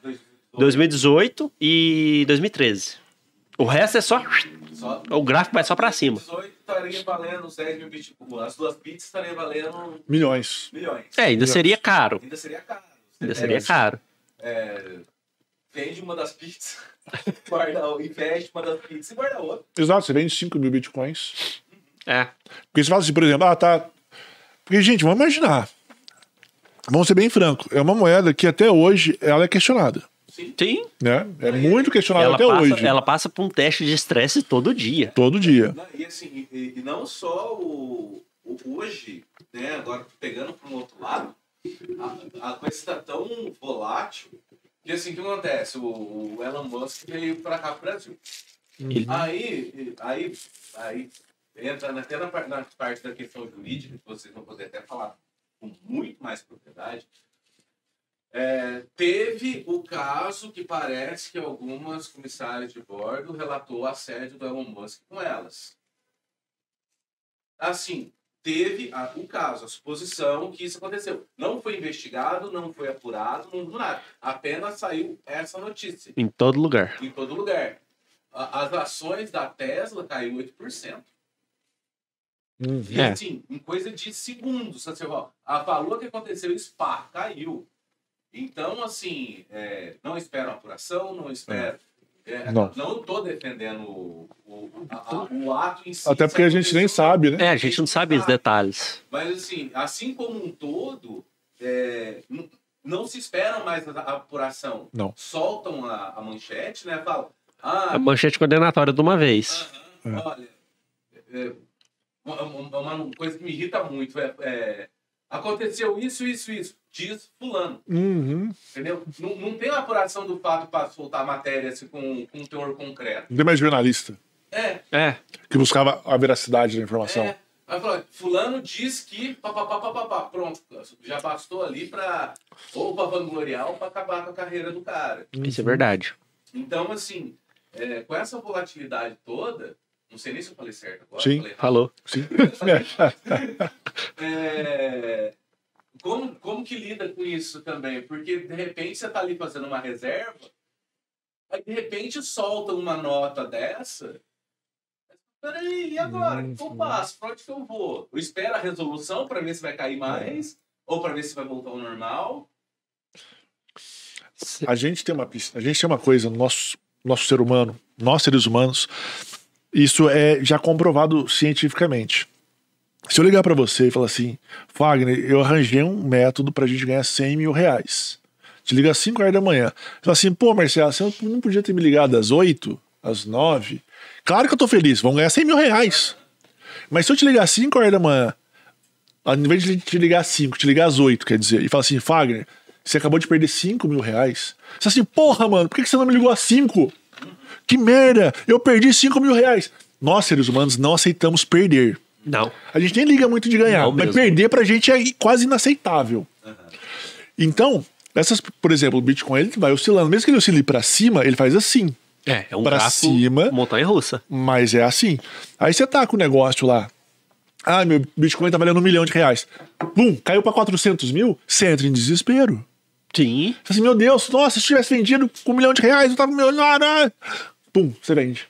2018 ah, e 2013. O resto é só... só o gráfico vai só pra cima. 18 estaria valendo 10 mil bits As duas bits estariam valendo... Milhões. Milhões. É, ainda Milhões. seria caro. Ainda seria caro. Ainda é, seria caro. É, vende uma das bits, guarda, investe uma das bits e guarda outra. Exato, você vende 5 mil bitcoins. É. Porque você fala assim, por exemplo, ah, tá... Porque, gente, vamos imaginar vamos ser bem franco, é uma moeda que até hoje ela é questionada. Sim. Né? É muito questionada até passa, hoje. Ela passa por um teste de estresse todo dia. Todo dia. E, assim, e, e não só o, o hoje, né? Agora pegando para um outro lado, a, a coisa está tão volátil que assim que acontece, o, o Elon Musk veio para cá para o Brasil. Ele... Aí, aí, aí entra até na, na parte da questão jurídica, que vocês vão poder até falar com muito mais propriedade. É, teve o caso que parece que algumas comissárias de bordo relatou assédio do Elon Musk com elas. Assim, teve a, o caso, a suposição que isso aconteceu. Não foi investigado, não foi apurado, não foi nada. Apenas saiu essa notícia. Em todo lugar. Em todo lugar. As ações da Tesla caiu 8% e assim, em coisa de segundos, assim, a valor que aconteceu, Spa caiu. Então, assim, é, não espero apuração, não espero. É, não estou defendendo o, o, a, o, ato em si. Até porque a gente nem sabe, né? É, a gente não sabe os detalhes. Mas, assim, assim como um todo, é, não se espera mais a apuração. Não. Soltam a, a manchete, né? Fala, ah, a manchete condenatória de uma vez. Uh -huh, é. olha, é, uma, uma coisa que me irrita muito é, é, aconteceu isso, isso, isso, diz fulano. Uhum. Entendeu? Não, não tem uma apuração do fato para soltar a matéria assim, com, com um teor concreto. Não tem mais jornalista. É. É. Que buscava a veracidade da informação. É. Aí falou, fulano diz que pá, pá, pá, pá, pá, pronto, já bastou ali para ou para vangloriar ou para acabar com a carreira do cara. Isso é verdade. Então, assim, é, com essa volatilidade toda, não sei nem se eu falei certo agora. Sim, falou. Sim. é, como, como que lida com isso também? Porque de repente você está ali fazendo uma reserva, aí de repente solta uma nota dessa. Peraí, e agora? O que eu faço? Pra onde que eu vou? Eu espero a resolução para ver se vai cair é. mais, é. ou para ver se vai voltar ao normal. A gente tem uma a gente tem uma coisa nosso nosso ser humano, nós seres humanos, isso é já comprovado cientificamente. Se eu ligar para você e falar assim, Fagner, eu arranjei um método pra gente ganhar 100 mil reais. Te liga às 5 horas da manhã. Você fala assim, pô, Marcelo, você não podia ter me ligado às 8, às 9? Claro que eu tô feliz, vamos ganhar 100 mil reais. Mas se eu te ligar às 5 horas da manhã, ao invés de te ligar às 5, te ligar às 8, quer dizer, e falar assim, Fagner, você acabou de perder 5 mil reais. Você fala assim, porra, mano, por que você não me ligou às 5? Que merda! Eu perdi 5 mil reais. Nós, seres humanos, não aceitamos perder. Não. A gente nem liga muito de ganhar, não mas mesmo. perder pra gente é quase inaceitável. Uhum. Então, essas, por exemplo, o Bitcoin ele vai oscilando. Mesmo que ele oscile para cima, ele faz assim. É, é um pra cima, montanha russa. Mas é assim. Aí você tá com o negócio lá. Ah, meu Bitcoin tá valendo um milhão de reais. Bum, caiu para 400 mil, você entra em desespero. Sim. Você assim, meu Deus, nossa, se tivesse vendido com um milhão de reais, eu tava milionário pum, você vende.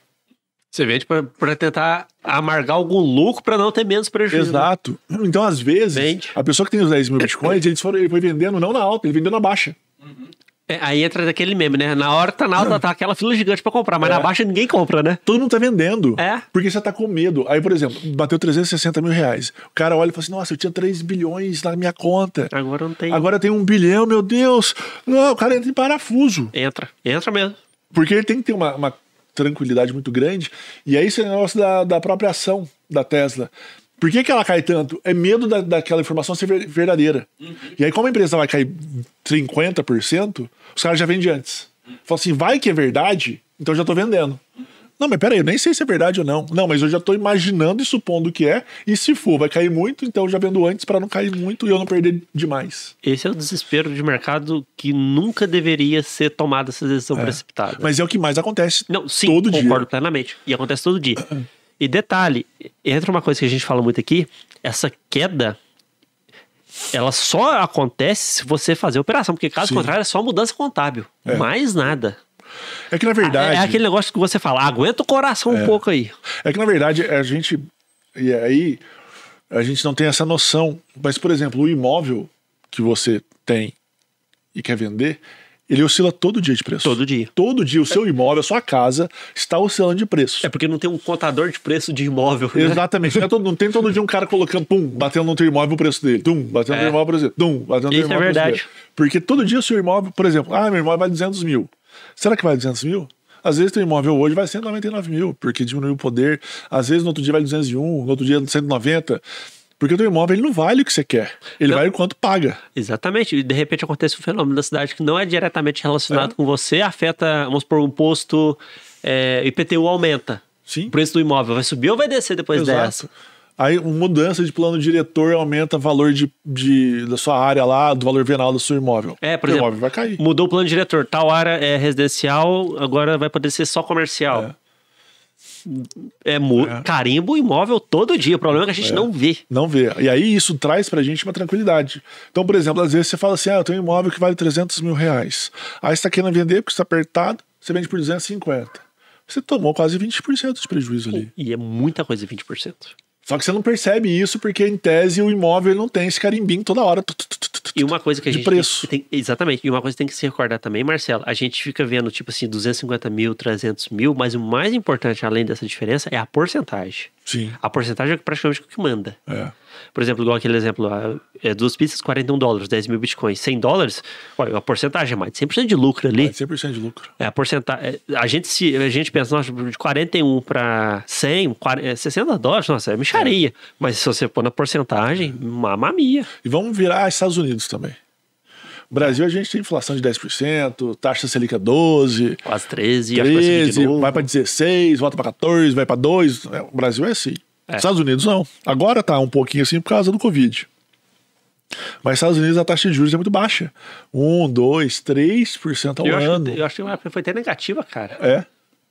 Você vende para tentar amargar algum lucro para não ter menos prejuízo. Né? Exato. Então, às vezes, vende. a pessoa que tem os 10 mil bitcoins, eles foram, ele foi vendendo não na alta, ele vendeu na baixa. Uhum. É, aí entra daquele meme, né? Na hora que tá na alta, tá aquela fila gigante para comprar, mas é. na baixa ninguém compra, né? Todo mundo tá vendendo. É. Porque você tá com medo. Aí, por exemplo, bateu 360 mil reais. O cara olha e fala assim: nossa, eu tinha 3 bilhões na minha conta. Agora não tem. Agora tem um bilhão, meu Deus. Não, o cara entra em parafuso. Entra. Entra mesmo. Porque ele tem que ter uma, uma tranquilidade muito grande. E aí é negócio da, da própria ação da Tesla. Por que, que ela cai tanto? É medo da, daquela informação ser verdadeira. Uhum. E aí, como a empresa vai cair 50%, os caras já vendem antes. Uhum. Falam assim, vai que é verdade, então já tô vendendo. Uhum. Não, mas peraí, eu nem sei se é verdade ou não. Não, mas eu já tô imaginando e supondo que é. E se for, vai cair muito, então eu já vendo antes para não cair muito e eu não perder demais. Esse é o desespero de mercado que nunca deveria ser tomada essa decisão é. precipitada. Mas é o que mais acontece não, sim, todo dia. Concordo plenamente. E acontece todo dia. E detalhe, entra uma coisa que a gente fala muito aqui: essa queda ela só acontece se você fazer operação, porque caso Sim. contrário é só mudança contábil, é. mais nada. É que na verdade. É, é aquele negócio que você fala, aguenta o coração é, um pouco aí. É que na verdade a gente. E aí a gente não tem essa noção. Mas, por exemplo, o imóvel que você tem e quer vender, ele oscila todo dia de preço. Todo dia. Todo dia. O seu imóvel, a sua casa, está oscilando de preço. É porque não tem um contador de preço de imóvel. Né? Exatamente. não, é não, tem todo dia um cara colocando, pum, batendo no teu imóvel o preço dele. dum batendo é. no teu é. imóvel o preço dele. batendo no teu é imóvel é o preço dele. Porque todo dia o seu imóvel, por exemplo, ah, meu imóvel vale 200 mil. Será que vai 200 mil? Às vezes o imóvel hoje vai 199 mil, porque diminuiu o poder. Às vezes no outro dia vai 201, no outro dia 190. Porque o teu imóvel ele não vale o que você quer. Ele não. vale o quanto paga. Exatamente. E de repente acontece um fenômeno na cidade que não é diretamente relacionado é. com você, afeta, vamos por um posto é, IPTU aumenta. Sim. O preço do imóvel vai subir ou vai descer depois Exato. dessa? Aí, mudança de plano diretor aumenta o valor de, de, da sua área lá, do valor venal do seu imóvel. É, por o exemplo, imóvel vai cair. mudou o plano diretor. Tal área é residencial, agora vai poder ser só comercial. É. é, é. Carimbo imóvel todo dia. O problema é que a gente é. não vê. Não vê. E aí isso traz pra gente uma tranquilidade. Então, por exemplo, às vezes você fala assim: ah, eu tenho um imóvel que vale 300 mil reais. Aí você tá querendo vender porque está apertado, você vende por 250. Você tomou quase 20% de prejuízo ali. E é muita coisa 20%. Só que você não percebe isso porque, em tese, o imóvel não tem esse carimbinho toda hora. Tu, tu, tu, e uma coisa que a gente. Preço. Tem, exatamente. E uma coisa que tem que se recordar também, Marcelo, a gente fica vendo, tipo assim, 250 mil, 300 mil, mas o mais importante, além dessa diferença, é a porcentagem. Sim. A porcentagem é praticamente o que manda. É. Por exemplo, igual aquele exemplo, ah, é, duas pizzas, 41 dólares, 10 mil bitcoins, 100 dólares, olha, a porcentagem é mais de 100% de lucro ali. Mais de 100% de lucro. É, a porcentagem, é, a gente, se, a gente pensa, nossa, de 41 para 100, 40, 60 dólares, nossa, é mixaria. É. Mas se você pôr na porcentagem, uma mamia. E vamos virar Estados Unidos também. Brasil, a gente tem inflação de 10%, taxa Selic a é 12%. Quase 13%, 13 que vai para 16%, volta para 14%, vai para 2%. É, o Brasil é assim. É. Estados Unidos não. Agora tá um pouquinho assim por causa do Covid. Mas nos Estados Unidos a taxa de juros é muito baixa. 1, 2, 3% ao eu ano. Acho, eu acho que foi até negativa, cara. É.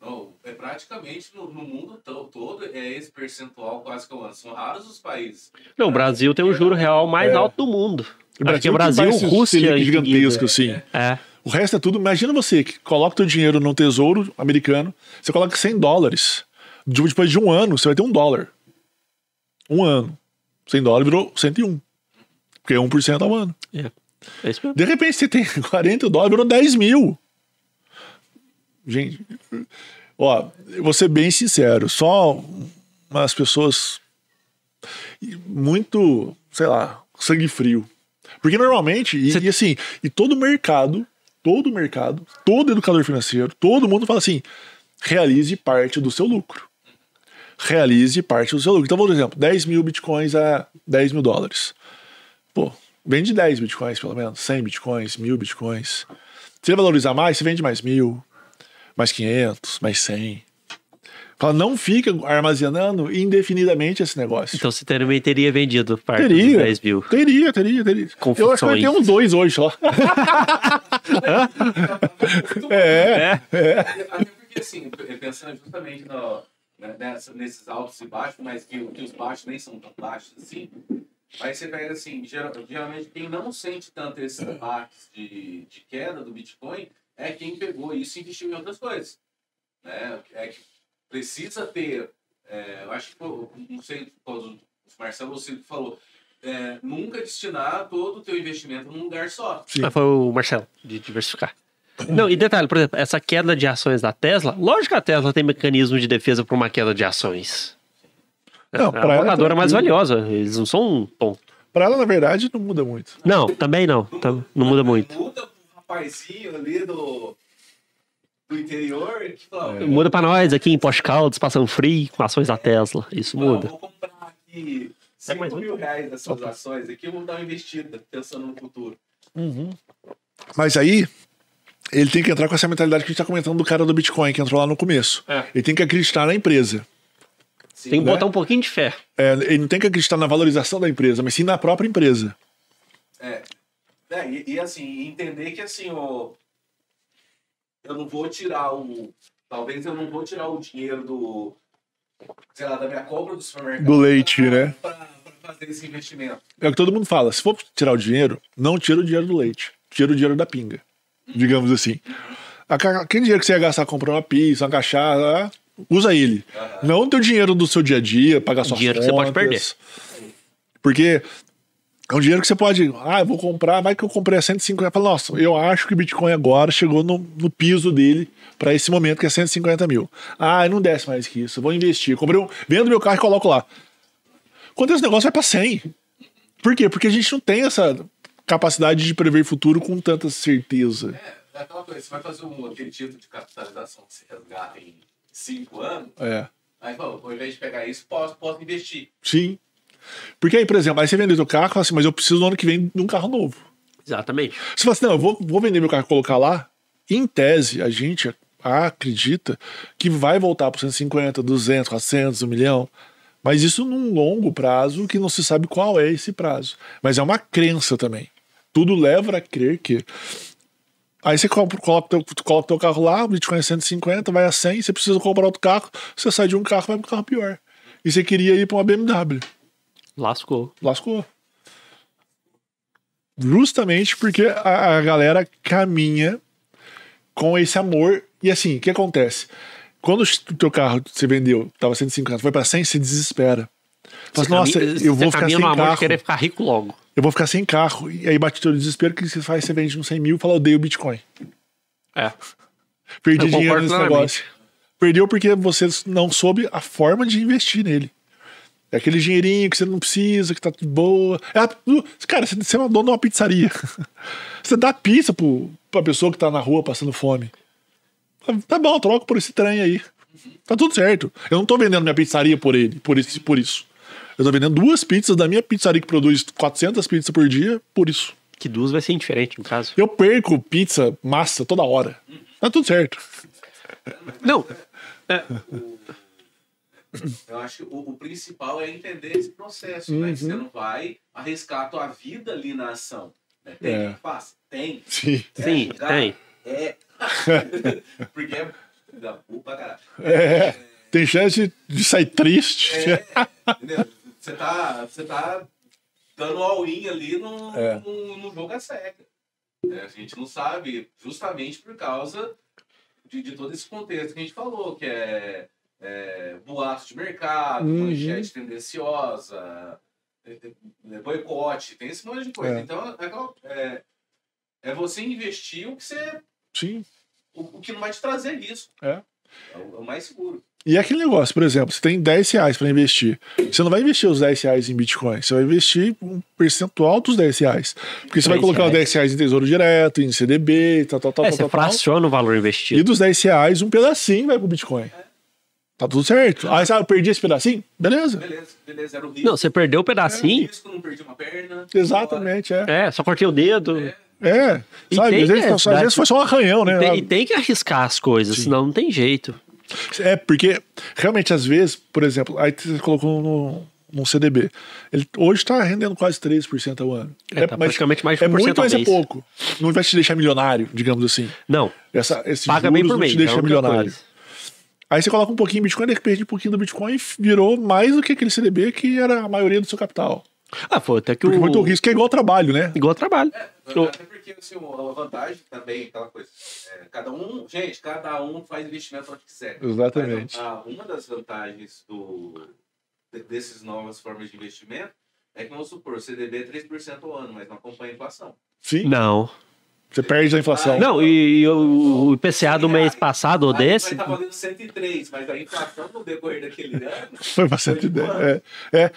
Oh, é praticamente no, no mundo todo é esse percentual quase que eu é ano. São raros os países. Não, o Brasil tem o juro real mais é. alto do mundo. O Brasil, é Brasil, Rússia. Gigantesco, e... assim. É. O resto é tudo. Imagina você que coloca teu dinheiro num tesouro americano, você coloca 100 dólares. Depois de um ano, você vai ter um dólar. Um ano. 100 dólares virou 101. Porque é 1% ao ano. É. É isso mesmo. De repente você tem 40 dólares, virou 10 mil. Gente, ó, vou ser bem sincero, só umas pessoas muito, sei lá, sangue frio porque normalmente, e, Cê... e assim, e todo mercado, todo mercado, todo educador financeiro, todo mundo fala assim: realize parte do seu lucro. Realize parte do seu lucro. Então, por exemplo, 10 mil bitcoins a 10 mil dólares. Pô, vende 10 bitcoins pelo menos, 100 bitcoins, 1000 bitcoins. Se ele valorizar mais, você vende mais mil, mais 500, mais 100. Ela não fica armazenando indefinidamente esse negócio. Então você também teria vendido parte teria, dos 10 mil. Teria, teria, teria. Confusões. Eu acho que vai ter um dois hoje só. é, é, é. Até porque, assim, pensando justamente no, né, nessa, nesses altos e baixos, mas que, que os baixos nem são tão baixos assim, Aí você pega assim, geralmente quem não sente tanto esses impactos de, de queda do Bitcoin é quem pegou isso e investiu em outras coisas. Né? É que precisa ter. É, eu acho que não sei todos os Marcelo Cid falou. É, nunca destinar todo o teu investimento num lugar só. Ah, foi o Marcelo, de diversificar. Não, e detalhe, por exemplo, essa queda de ações da Tesla, lógico que a Tesla tem mecanismo de defesa para uma queda de ações. É, não, é a locadora mais valiosa, eles não são um ponto. Para ela, na verdade, não muda muito. Não, também não. Não muda muito. Muda o rapazinho ali do do interior e fala, é. Muda pra nós aqui em Porsche Caldas, passando free com ações da Tesla. Isso não, muda. Vou comprar aqui 5 é mil reais dessas Opa. ações aqui, eu vou dar uma investida pensando no futuro. Uhum. Mas aí, ele tem que entrar com essa mentalidade que a gente está comentando do cara do Bitcoin, que entrou lá no começo. É. Ele tem que acreditar na empresa. Sim, tem que né? botar um pouquinho de fé. É, ele não tem que acreditar na valorização da empresa, mas sim na própria empresa. É. é e, e, assim, entender que assim, o, eu não vou tirar o. Talvez eu não vou tirar o dinheiro do. Sei lá, da minha compra do supermercado. Do leite, pra, né? Pra, pra fazer esse investimento. É o que todo mundo fala. Se for tirar o dinheiro, não tira o dinheiro do leite. Tira o dinheiro da pinga. Digamos assim. Aquele dinheiro que você ia gastar comprando uma pizza, uma cachaça, ah, usa ele. Uhum. Não o teu dinheiro do seu dia a dia, pagar suas dinheiro contas. Dinheiro que você pode perder. Porque é um dinheiro que você pode. Ah, eu vou comprar, vai que eu comprei a 150. Falo, Nossa, eu acho que o Bitcoin agora chegou no, no piso dele para esse momento, que é 150 mil. Ah, não desce mais que isso, vou investir. Comprei um, vendo meu carro e coloco lá. Quando esse negócio vai é para 100. Por quê? Porque a gente não tem essa capacidade de prever futuro com tanta certeza. É, é aquela coisa, você vai fazer um, objetivo de capitalização que você resgata em 5 anos. É. Aí, bom, ao invés de pegar isso, posso, posso investir. Sim. Porque aí, por exemplo, aí você vende o carro e fala assim, mas eu preciso no ano que vem de um carro novo. Exatamente. Você fala assim, não, eu vou, vou vender meu carro e colocar lá. Em tese, a gente acredita que vai voltar para 150, 200, 400, 1 milhão. Mas isso num longo prazo que não se sabe qual é esse prazo. Mas é uma crença também. Tudo leva a crer que. Aí você coloca teu, coloca teu carro lá, o Bitcoin é 150, vai a 100, você precisa comprar outro carro, você sai de um carro vai para um carro pior. E você queria ir para uma BMW. Lascou. Lascou. Justamente porque a, a galera caminha com esse amor. E assim, o que acontece? Quando o teu carro você vendeu, tava 150, foi para 100, você desespera. faz assim, nossa, eu vou ficar sem carro. Amor, querer ficar rico logo. Eu vou ficar sem carro. E aí bate todo o desespero que você faz, você vende uns 100 mil e fala, odeio o Bitcoin. É. Perdi eu dinheiro nesse negócio. Perdeu porque você não soube a forma de investir nele. É aquele dinheirinho que você não precisa, que tá tudo boa. É, uh, cara, você é uma dona de uma pizzaria. Você dá pizza pro, pra pessoa que tá na rua passando fome. Tá, tá bom, troca por esse trem aí. Tá tudo certo. Eu não tô vendendo minha pizzaria por ele, por, isso por isso. Eu tô vendendo duas pizzas da minha pizzaria que produz 400 pizzas por dia, por isso. Que duas vai ser indiferente, no caso. Eu perco pizza, massa, toda hora. Tá tudo certo. Não. É... Eu acho que o, o, principal é entender esse processo, né? uhum. né? Você não vai arriscar a tua vida ali na ação. Né? Tem é. que faz? Tem. Sim, é, Sim tem. É. Porque é da pupa, caralho. É. Tem chance de sair triste. É, entendeu? Você tá, você tá dando all-in ali no, é. no, no jogo a cega. É, a gente não sabe, justamente por causa de, de todo esse contexto que a gente falou, que é é, boatos de mercado, uhum. manchete tendenciosa, né, boicote, tem esse monte de coisa. É. Então, é, é, é, você investir o que você. Sim. O, o que não vai te trazer risco. É. É, é o, mais seguro. E aquele negócio, por exemplo, você tem 10 reais para investir. Você não vai investir os 10 reais em Bitcoin, você vai investir um percentual dos 10 reais. Porque você vai colocar reais. os 10 reais em tesouro direto, em CDB, tal, tal, tal. É, tal, você tal, fraciona tal. o valor investido. E dos 10 reais, um pedacinho vai pro Bitcoin. É. Tá tudo certo. Aí sabe, eu perdi esse pedacinho? Beleza. Beleza, beleza, era o risco. Não, você perdeu o pedacinho. Era o risco, não perdi uma perna. Exatamente, é. É, só cortei o dedo. É. É, sabe? Às vezes, é, às vezes foi só um arranhão, né? E tem, e tem que arriscar as coisas, Sim. senão não tem jeito. É, porque realmente, às vezes, por exemplo, aí você colocou no, no CDB. Ele hoje está rendendo quase 3% ao ano. É, é tá mas, praticamente mais de É muito, mas é pouco. Não vai te deixar milionário, digamos assim. Não. Essa, esse paga bem por mês. Não te deixa é milionário. Coisa. Aí você coloca um pouquinho em Bitcoin, ele perde um pouquinho do Bitcoin e virou mais do que aquele CDB que era a maioria do seu capital. Ah, foi até que porque o. risco é igual trabalho, né? Igual trabalho. É, até porque assim, uma vantagem também, aquela coisa. É, cada um, gente, cada um faz investimento onde quiser. Exatamente. Mas, uma das vantagens do, dessas novas formas de investimento é que, vamos supor, o CDB é 3% ao ano, mas não acompanha a inflação. Sim. Não. Você perde a inflação. Não, e, e o, IPCA do mês passado ou desse. Mas tá valendo 103, mas a inflação no decorrer daquele ano. Foi pra 110. É, é.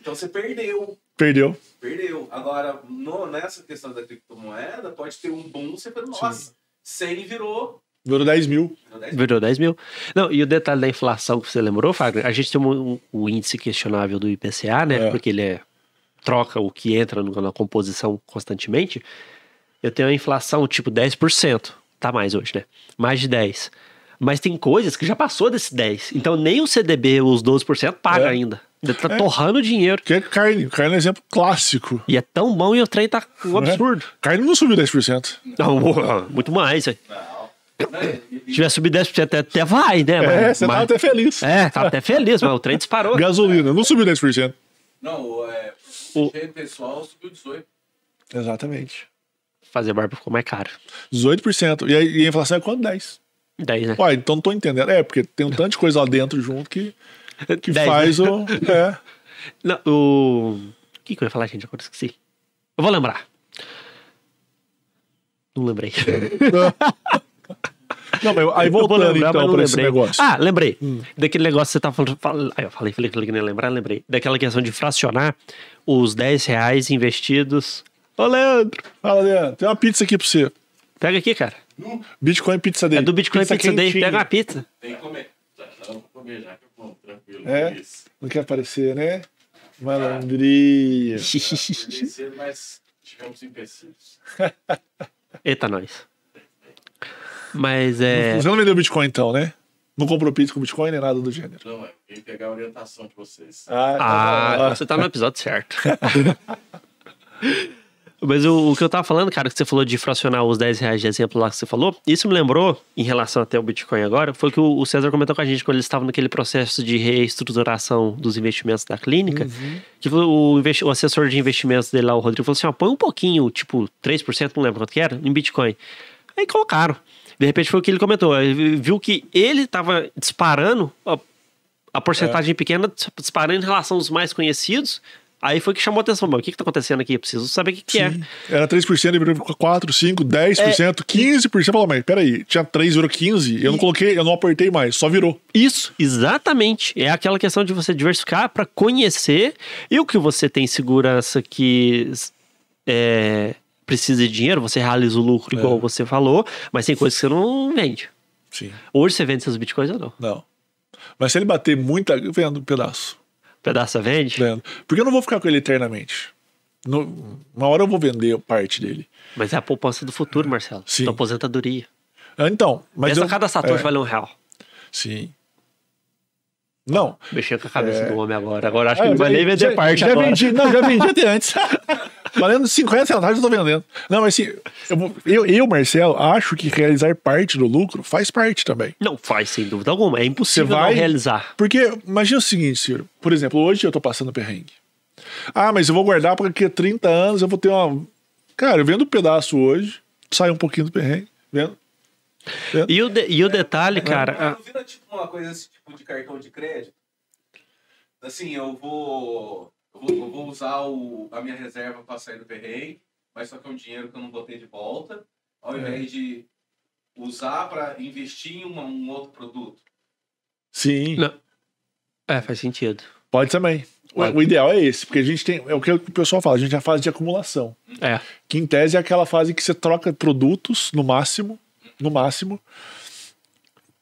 Então você perdeu. Perdeu. Perdeu. Agora, no, nessa questão da criptomoeda, pode ter um boom, você falou, nossa, Sim. 100 virou Virou 10 mil. Virou 10 mil. Não, e o detalhe da inflação que você lembrou, Fagner, a gente tem um, um, o índice questionável do IPCA, né? É. Porque ele é, troca o que entra no, na composição constantemente eu tenho a inflação tipo 10%. Tá mais hoje, né? Mais de 10%. Mas tem coisas que já passou desse 10%. Então nem o CDB, os 12%, paga é. ainda. Ele tá é. torrando dinheiro. Que é carne. Carne é um exemplo clássico. E é tão bom e o trem tá um é? absurdo. É. Carne não subiu 10%. Não, ah, muito mais. Véio. Se tiver subido 10%, até vai, né? É, mas, você mas... tava até feliz. É, tava até feliz, mas o trem disparou. Gasolina, não subiu 10%. Não, é, o, o... pessoal subiu 18%. Exatamente fazer barba ficou mais caro. 18%. E a, e a inflação é quanto? 10%. 10, né? então não tô entendendo. É, porque tem um tanto de coisa lá dentro junto que, que 10, faz né? o. É. Não, o. O que, que eu ia falar, gente? Agora esqueci. Eu vou lembrar. Não lembrei. Não, mas aí voltando lembrar, então pra esse negócio. Ah, lembrei. Hum. Daquele negócio que você tava tá falando. Fala, aí ah, eu falei, falei que não ia lembrar, lembrei. Daquela questão de fracionar os 10 reais investidos Ô, Leandro. Fala, Leandro. Tem uma pizza aqui pra você. Pega aqui, cara. Bitcoin Pizza Day. É do Bitcoin Pizza, pizza Day. Pega uma pizza. Tem que comer. Já, vou comer já, que eu como, tranquilo. É? Não quer aparecer, né? Malandria. Ah, mas tivemos empecilhos. Eita, nós. Mas é. Você não vendeu Bitcoin então, né? Não comprou pizza com Bitcoin nem nada do gênero. Não, é, eu vim pegar a orientação de vocês. Ah, então ah tá então você tá no episódio certo. Mas o, o, que eu tava falando, cara, que você falou de fracionar os 10 reais de exemplo lá que você falou, isso me lembrou, em relação até ao Bitcoin agora, foi que o, o César comentou com a gente quando eles estavam naquele processo de reestruturação dos investimentos da clínica, uhum. que o, o, assessor de investimentos dele lá, o Rodrigo, falou assim, ó, põe um pouquinho, tipo 3%, não lembro quanto que era, em Bitcoin. Aí colocaram. De repente foi o que ele comentou, viu que ele tava disparando... Ó, a porcentagem é. pequena disparando em relação aos mais conhecidos, Aí foi que chamou a atenção, mano. O que, que tá acontecendo aqui? Eu preciso saber o que, que é. Era 3%, virou 4, 5, 10%, é, 15%. falei, mas peraí, tinha 3, virou 15. E... Eu não coloquei, eu não apertei mais, só virou. Isso, exatamente. É aquela questão de você diversificar para conhecer e o que você tem segurança que é, precisa de dinheiro, você realiza o lucro, é. igual você falou, mas tem coisas que você não vende. Sim. Hoje você vende seus bitcoins ou não? Não. Mas se ele bater muito, vendo um pedaço. Pedaça vende? Vendo. Porque eu não vou ficar com ele eternamente. No, uma hora eu vou vender parte dele. Mas é a poupança do futuro, Marcelo. Sim. aposentadoria. Ah, então, mas. Pensa eu, cada Satoshi é. vale um real. Sim. Não. Mexer com a cabeça é... do homem agora. Agora acho ah, que é, vai nem vender já, parte já agora. Vendi, não, já vendi até antes. Valendo 50 centavos, eu tô vendendo. Não, mas assim, eu, eu, eu, Marcelo, acho que realizar parte do lucro faz parte também. Não faz, sem dúvida alguma. É impossível vai, não realizar. Porque, imagina o seguinte, Ciro. Por exemplo, hoje eu tô passando perrengue. Ah, mas eu vou guardar porque que 30 anos eu vou ter uma. Cara, eu vendo um pedaço hoje, sai um pouquinho do perrengue, vendo. vendo. E o, de, e o detalhe, é, cara. Não, não vira tipo uma coisa assim, tipo de cartão de crédito. Assim, eu vou vou, vou usar o, a minha reserva para sair do perrengue, mas só que é um dinheiro que eu não botei de volta, ao é. invés de usar para investir em uma, um outro produto. Sim. Não. É, faz sentido. Pode também. Pode. O, o, ideal é esse, porque a gente tem. É o que o pessoal fala, a gente tem a fase de acumulação. É. Que em tese é aquela fase que você troca produtos no máximo, no máximo,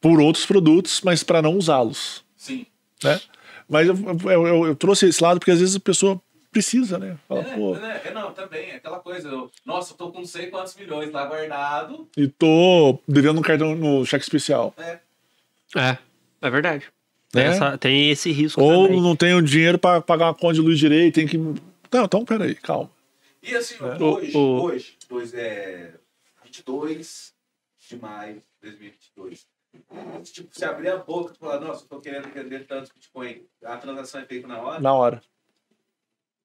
por outros produtos, mas para não usá-los. Sim. Né? Mas eu, eu, eu, trouxe esse lado porque às vezes a pessoa precisa, né? Fala, é, pô. Né? É, não, também, é aquela coisa, eu, nossa, eu tô com não sei quantos milhões lá guardado. E tô devendo um cartão no cheque especial. É. É, é verdade. É? Tem, Essa, tem esse risco. Ou também. não tenho dinheiro pra pagar uma conta de luz direito, tem que. Não, então peraí, calma. E assim, é. hoje, o, hoje, hoje, é 22 de maio de 2022. Tipo, você abrir a boca e falar, nossa, eu tô querendo vender tanto Bitcoin. A transação é feita na hora? Na hora.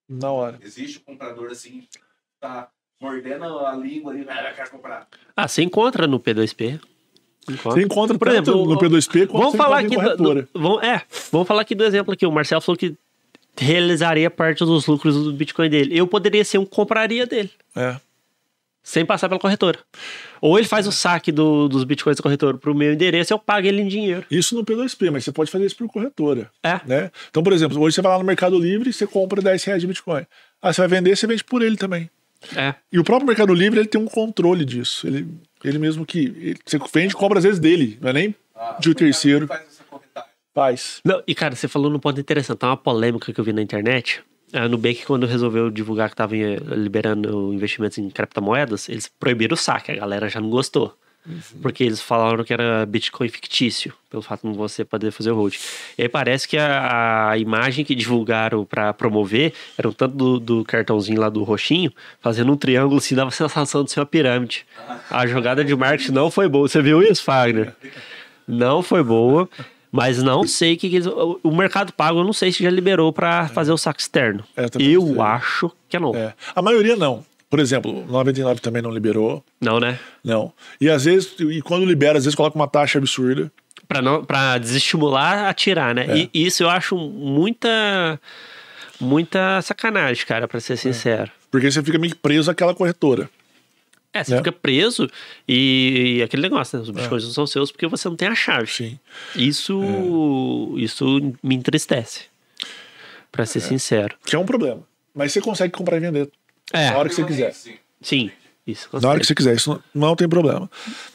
Na hora. Existe o um comprador assim, tá mordendo a língua ali, ah, comprar. Ah, você encontra no P2P. Encontra. Você encontra, por exemplo, no P2P vamos você falar aqui Do, vamos, é, vamos falar aqui do exemplo aqui. O Marcelo falou que realizaria parte dos lucros do Bitcoin dele. Eu poderia ser um compraria dele. É sem passar pela corretora. Ou ele faz o saque do, dos bitcoins da corretora para o meu endereço e eu pago ele em dinheiro. Isso no P2P, mas você pode fazer isso por corretora. É. Né? Então, por exemplo, hoje você vai lá no Mercado Livre e você compra 10 reais de bitcoin. Ah, você vai vender, você vende por ele também. É. E o próprio Mercado Livre ele tem um controle disso. Ele, ele mesmo que. Ele, você vende e compra às vezes dele, não é nem ah, de um terceiro. Faz, faz. Não, e cara, você falou num ponto interessante. Tá uma polêmica que eu vi na internet a Nubank, quando resolveu divulgar que estava liberando investimentos em criptomoedas, eles proibiram o saque, a galera já não gostou. Uhum. Porque eles falaram que era Bitcoin fictício, pelo fato de você poder fazer o hold. E aí parece que a, a imagem que divulgaram para promover era um tanto do, do, cartãozinho lá do roxinho, fazendo um triângulo assim, dava a sensação de ser uma pirâmide. A jogada de marketing não foi boa. Você viu isso, Fagner? Não foi boa. Mas não sei que o Mercado Pago, eu não sei se já liberou para é. fazer o saque externo. É, eu, eu acho que é não. É. A maioria não. Por exemplo, 99 também não liberou. Não, né? Não. E às vezes, e quando libera, às vezes coloca uma taxa absurda. Pra, não, pra desestimular a tirar, né? É. E isso eu acho muita. Muita sacanagem, cara, pra ser sincero. É. Porque você fica meio preso àquela corretora. É, você é. fica preso e, e, aquele negócio, né? Os é. não são seus porque você não tem a chave. Sim. Isso, é. isso me entristece, para ser é. sincero. Que é um problema. Mas você consegue comprar e vender é. na hora que você quiser. Sim. Isso, na hora que você quiser, isso não, não tem problema.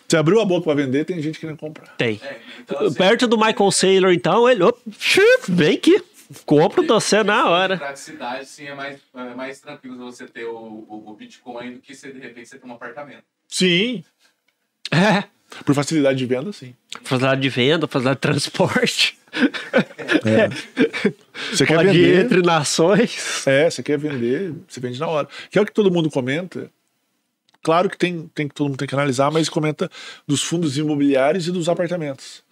Você abriu a boca para vender, tem gente querendo comprar. Tem. É, então, assim, Perto do Michael Saylor, então, ele. Op, vem aqui compro doce na hora. Praticidade, sim, é mais, é mais tranquilo você ter o, o, o Bitcoin do que você, de repente você ter um apartamento. Sim. É. Por facilidade de venda, sim. Facilidade de venda, facilidade de transporte. É. é. Você quer Pode vender entre nações. É, você quer vender, você vende na hora. Que é o que todo mundo comenta. Claro que tem, tem que todo mundo tem que analisar, mas comenta dos fundos imobiliários e dos apartamentos.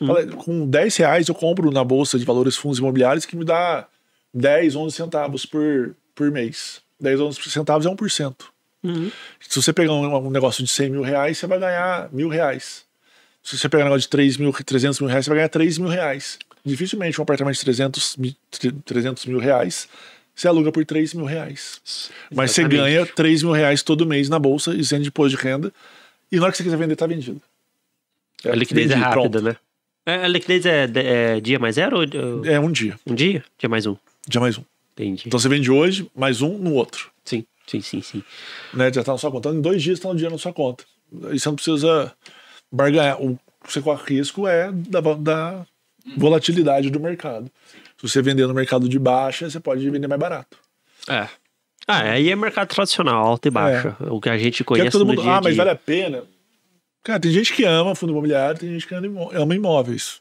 Uhum. Com 10 reais eu compro na bolsa de valores fundos imobiliários que me dá 10, 11 centavos por, por mês. 10, 11 centavos é 1%. Uhum. Se você pegar um, um, negócio de 100 mil reais, você vai ganhar mil reais. Se você pegar um negócio de 3 mil, 300 mil reais, você vai ganhar 3 mil reais. Dificilmente um apartamento de 300, 300 mil reais você aluga por 3 mil reais. Exatamente. Mas você ganha 3 mil reais todo mês na bolsa, isento de imposto de renda. E na hora que você quiser vender, tá vendido. É, a liquidez vendido, é rápida, pronto. né? É, liquidez é, é, é, dia mais zero? Ou... É, é um dia. Um dia? Dia mais um. Dia mais um. Entendi. Então você vende hoje, mais um no outro. Sim, sim, sim, sim. Né, já tá na sua conta. em dois dias tá no dia na sua conta. Aí você não precisa barganhar. O que você corre risco é da, da volatilidade do mercado. Se você vender no mercado de baixa, você pode vender mais barato. É. Ah, aí é mercado tradicional, alta e baixa. É. O que a gente é conhece que todo mundo, no dia Ah, mas vale a pena. Cara, tem gente que ama fundo imobiliário, tem gente que ama imóveis.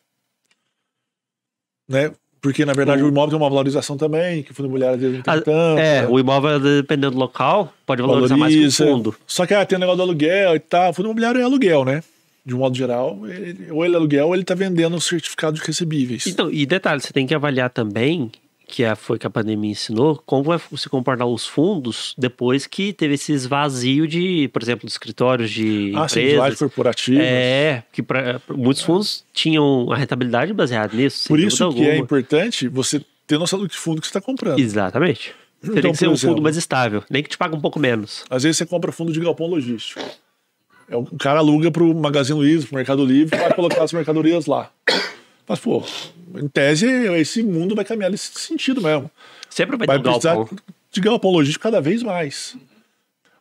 Né? Porque, na verdade, o, o imóvel tem uma valorização também, que o fundo imobiliário não tem a, tanto. É, né? o imóvel, dependendo do local, pode valorizar Valoriza. mais que o fundo. Só que ah, tem o negócio do aluguel e tal. O fundo imobiliário é aluguel, né? De um modo geral, ele, ou ele é aluguel ou ele está vendendo os certificados recebíveis. Então, e detalhe, você tem que avaliar também que a, é, foi que a pandemia ensinou, como é se comportar os fundos depois que teve esse esvazio de, por exemplo, de escritórios de ah, empresas. corporativas. É, que pra, muitos fundos tinham a rentabilidade baseada nisso. Por isso que alguma. é importante você ter noção do que fundo que você está comprando. Exatamente. Então, Teria que ser um exemplo, fundo mais estável, nem que te pague um pouco menos. Às vezes você compra fundo de galpão logístico. É, o cara aluga para o Magazine Luiza, para o Mercado Livre, para colocar as mercadorias lá. Mas, pô, em tese, esse mundo vai caminhar nesse sentido mesmo. Sempre vai, vai precisar de galpão logístico cada vez mais.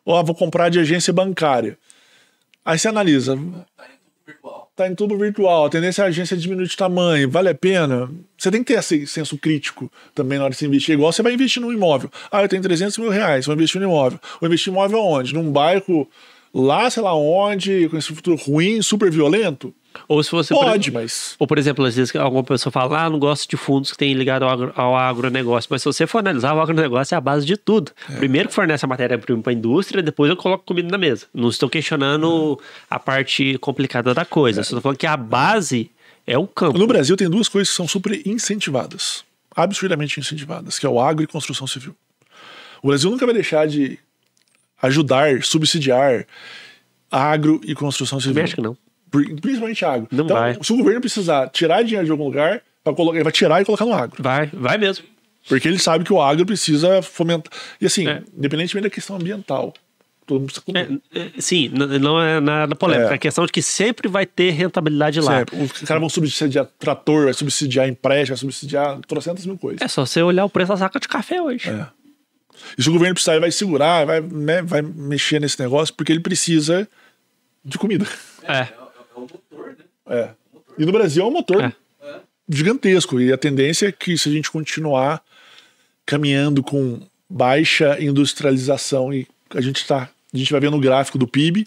ó vou comprar de agência bancária. Aí você analisa. Tá em tudo virtual. Tá em tudo virtual. A tendência é a agência diminuir de tamanho. Vale a pena? Você tem que ter esse senso crítico também na hora de você investir. Igual você vai investir num imóvel. Ah, eu tenho 300 mil reais, vou investir no imóvel. Vou investir no imóvel onde? Num bairro lá, sei lá onde, com esse futuro ruim, super violento? Ou se você. Pode, por, mas. Ou, por exemplo, às vezes alguma pessoa fala, ah, não gosto de fundos que tem ligado ao, agro, ao agronegócio. Mas se você for analisar, o agronegócio é a base de tudo. É. Primeiro que fornece a matéria-prima para a indústria, depois eu coloco comida na mesa. Não estou questionando é. a parte complicada da coisa. É. Estou falando que a base é o campo. No Brasil tem duas coisas que são super incentivadas absurdamente incentivadas, que é o agro e construção civil. O Brasil nunca vai deixar de ajudar, subsidiar agro e construção civil. que não principalmente agro. Não então, vai. se o governo precisar tirar dinheiro de algum lugar, colocar, ele vai tirar e colocar no agro. Vai, vai mesmo. Porque ele sabe que o agro precisa fomentar. E assim, é. independentemente da questão ambiental, todo mundo precisa É, é, sim, não é nada polêmica. É. A é questão de que sempre vai ter rentabilidade lá. Sempre. Os caras vão subsidiar trator, vai subsidiar empréstimo, vai subsidiar trocentas mil coisas. É só você olhar o preço da saca de café hoje. É. E se o governo precisar, ele vai segurar, vai, né, vai mexer nesse negócio, porque ele precisa de comida. É. é é. E no Brasil é um motor é. gigantesco. E a tendência é que se a gente continuar caminhando com baixa industrialização e a gente tá, a gente vai ver no gráfico do PIB,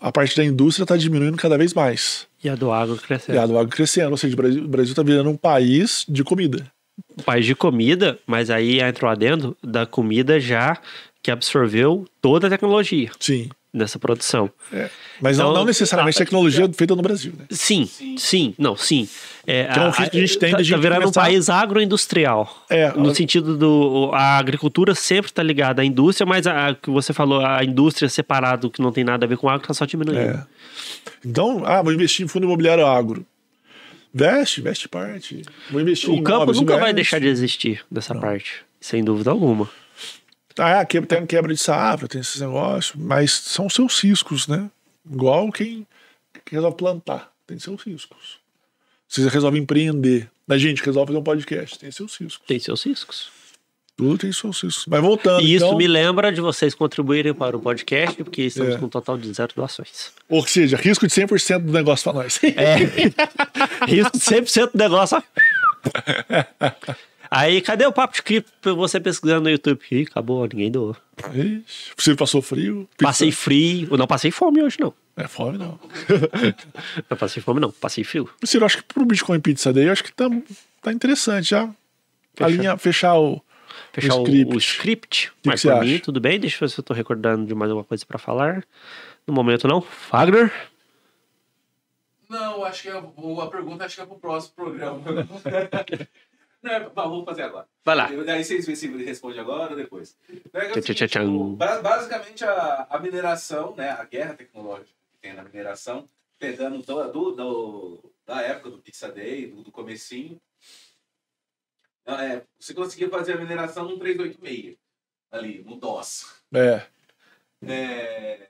a parte da indústria está diminuindo cada vez mais. E a do agro crescendo. E a do agro crescendo, ou seja, o Brasil está virando um país de comida. Um país de comida, mas aí entra o adendo da comida já que absorveu toda a tecnologia. Sim dessa produção. É. Mas então, não, não, então, necessariamente a, ah, tá tecnologia feita no Brasil, né? Sim, sim, sim não, sim. É, que é um risco que a gente tem tá, de tá começar... um país agroindustrial. É, no a... sentido do a agricultura sempre está ligada à indústria, mas a que você falou, a indústria separado que não tem nada a ver com agro está só diminuindo. É. Então, ah, vou investir em fundo imobiliário agro. Veste, veste parte. Vou investir o campo nunca investe. vai deixar de existir dessa não. parte, sem dúvida alguma. Ah, quebra, tem quebra de safra, tem esses negócios, mas são seus riscos, né? Igual quem, quem resolve plantar, tem seus riscos. Você resolve empreender. na né, gente resolve fazer um podcast, tem seus riscos. Tem seus riscos. Tudo tem seus riscos. Mas voltando. E isso então... me lembra de vocês contribuírem para o podcast, porque estamos é. com um total de zero doações. Ou seja, risco de 100% do negócio para nós. É. risco de 100% do negócio. Aí, cadê o papo de cripto pra você pesquisando no YouTube? Ih, acabou, ninguém doou. Ixi, você passou frio? Pizza. Passei frio. Não passei fome hoje, não. É fome, não. não passei fome, não. Passei frio. Ciro, acho que pro Bitcoin Pizza Day, acho que tá, tá interessante já. Fechar. A linha, fechar o... Fechar o script. O, o Que mas que pra mim, tudo bem. Deixa eu ver se eu tô recordando de mais alguma coisa pra falar. No momento, não. Fagner? Não, acho que é, a pergunta acho que é pro próximo programa. É, vamos fazer agora. Vai lá. Aí vocês veem se responde agora ou depois. Né, é tchau, tchau, tchau. basicamente, a, a, mineração, né, a guerra tecnológica que tem na mineração, pegando do, do, do da época do Pixadei, do, do comecinho, é, você conseguia fazer a mineração num 386, ali, no DOS. É. é...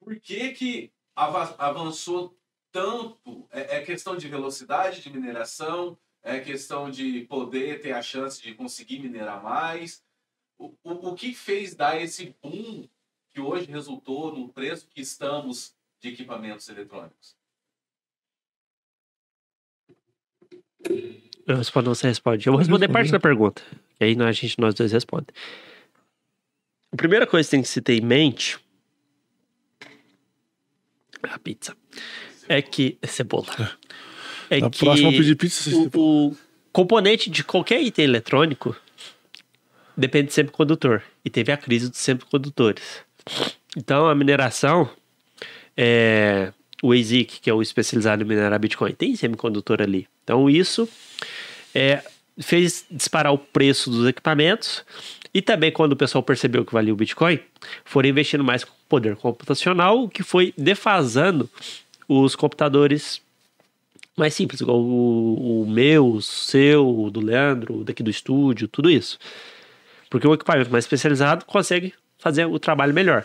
Por que que avançou tanto? É, é questão de velocidade de mineração, é questão de poder ter a chance de conseguir minerar mais. O, o, o que fez dar esse boom que hoje resultou no preço que estamos de equipamentos eletrônicos? Eu respondo, você responde. Eu vou responder parte da pergunta. E aí a gente, nós dois respondemos. A primeira coisa que tem que se ter em mente. A pizza. Cebola. É que. Cebola. É Na que próxima pedir pizza. O, o componente de qualquer item eletrônico depende de semicondutor. E teve a crise dos semicondutores. Então a mineração é, o ASIC, que é o especializado em minerar Bitcoin, tem semicondutor ali. Então isso é, fez disparar o preço dos equipamentos e também quando o pessoal percebeu que valia o Bitcoin, foram investindo mais com poder computacional, o que foi defasando os computadores mais simples, igual o, o meu, o seu, o do Leandro, daqui do estúdio, tudo isso. Porque um equipamento mais especializado consegue fazer o trabalho melhor.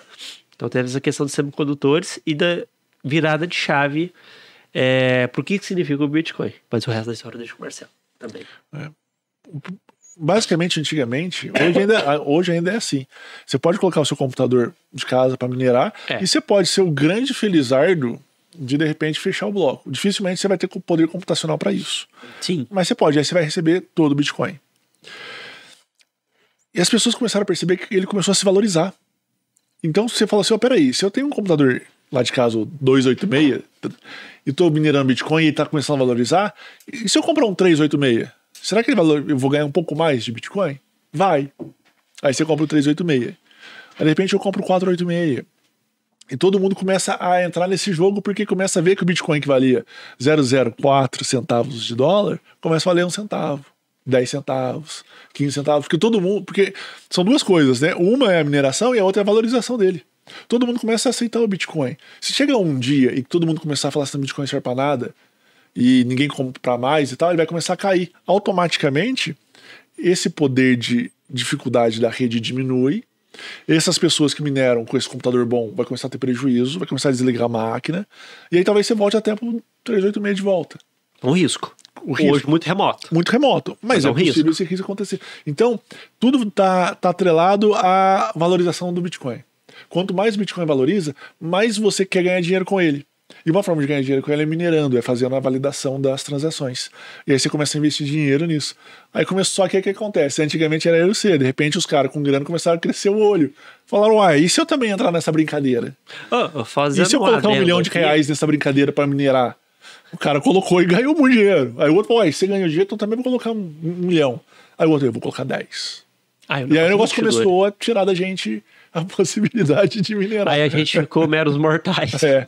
Então temos essa questão dos semicondutores e da virada de chave é, por que, que significa o Bitcoin. Mas o resto da história deixa o Marcelo também. É. Basicamente, antigamente, hoje ainda, hoje ainda é assim. Você pode colocar o seu computador de casa para minerar é. e você pode ser o grande felizardo de de repente fechar o bloco. Dificilmente você vai ter poder computacional para isso. Sim. Mas você pode, aí você vai receber todo o Bitcoin. E as pessoas começaram a perceber que ele começou a se valorizar. Então você fala assim: oh, peraí, se eu tenho um computador lá de casa, 286, e estou minerando Bitcoin e está começando a valorizar, e se eu comprar um 386, será que ele valor, eu vou ganhar um pouco mais de Bitcoin? Vai. Aí você compra o 386. Aí, de repente eu compro o 486. E todo mundo começa a entrar nesse jogo porque começa a ver que o Bitcoin que valia 0,04 centavos de dólar começa a valer um centavo. 10 centavos, 15 centavos, porque todo mundo. Porque são duas coisas, né? Uma é a mineração e a outra é a valorização dele. Todo mundo começa a aceitar o Bitcoin. Se chega um dia e todo mundo começar a falar assim, Bitcoin serve para nada, e ninguém comprar mais e tal, ele vai começar a cair. Automaticamente, esse poder de dificuldade da rede diminui essas pessoas que mineram com esse computador bom vai começar a ter prejuízo, vai começar a desligar a máquina, e aí talvez você volte até pro 386 de volta. Um risco. Risco, Hoje muito remoto. Muito remoto. Mas, mas é, é um possível risco. esse risco acontecer. Então, tudo está tá atrelado à valorização do Bitcoin. Quanto mais o Bitcoin valoriza, mais você quer ganhar dinheiro com ele. E uma forma de ganhar dinheiro com ela é minerando, é fazendo a validação das transações. E aí você começa a investir dinheiro nisso. Aí começou, só que o é que acontece? Antigamente era eu ser, de repente os caras com grana começaram a crescer o olho. Falaram, uai, e se eu também entrar nessa brincadeira? Oh, e se eu colocar um milhão de reais nessa brincadeira para minerar? O cara colocou e ganhou muito dinheiro. Aí o outro falou, você ganhou dinheiro, então também vou colocar um, milhão. Aí o outro, eu vou colocar dez. Ah, é e aí o negócio começou a tirar da gente a possibilidade de minerar. Aí a gente ficou meros mortais. É.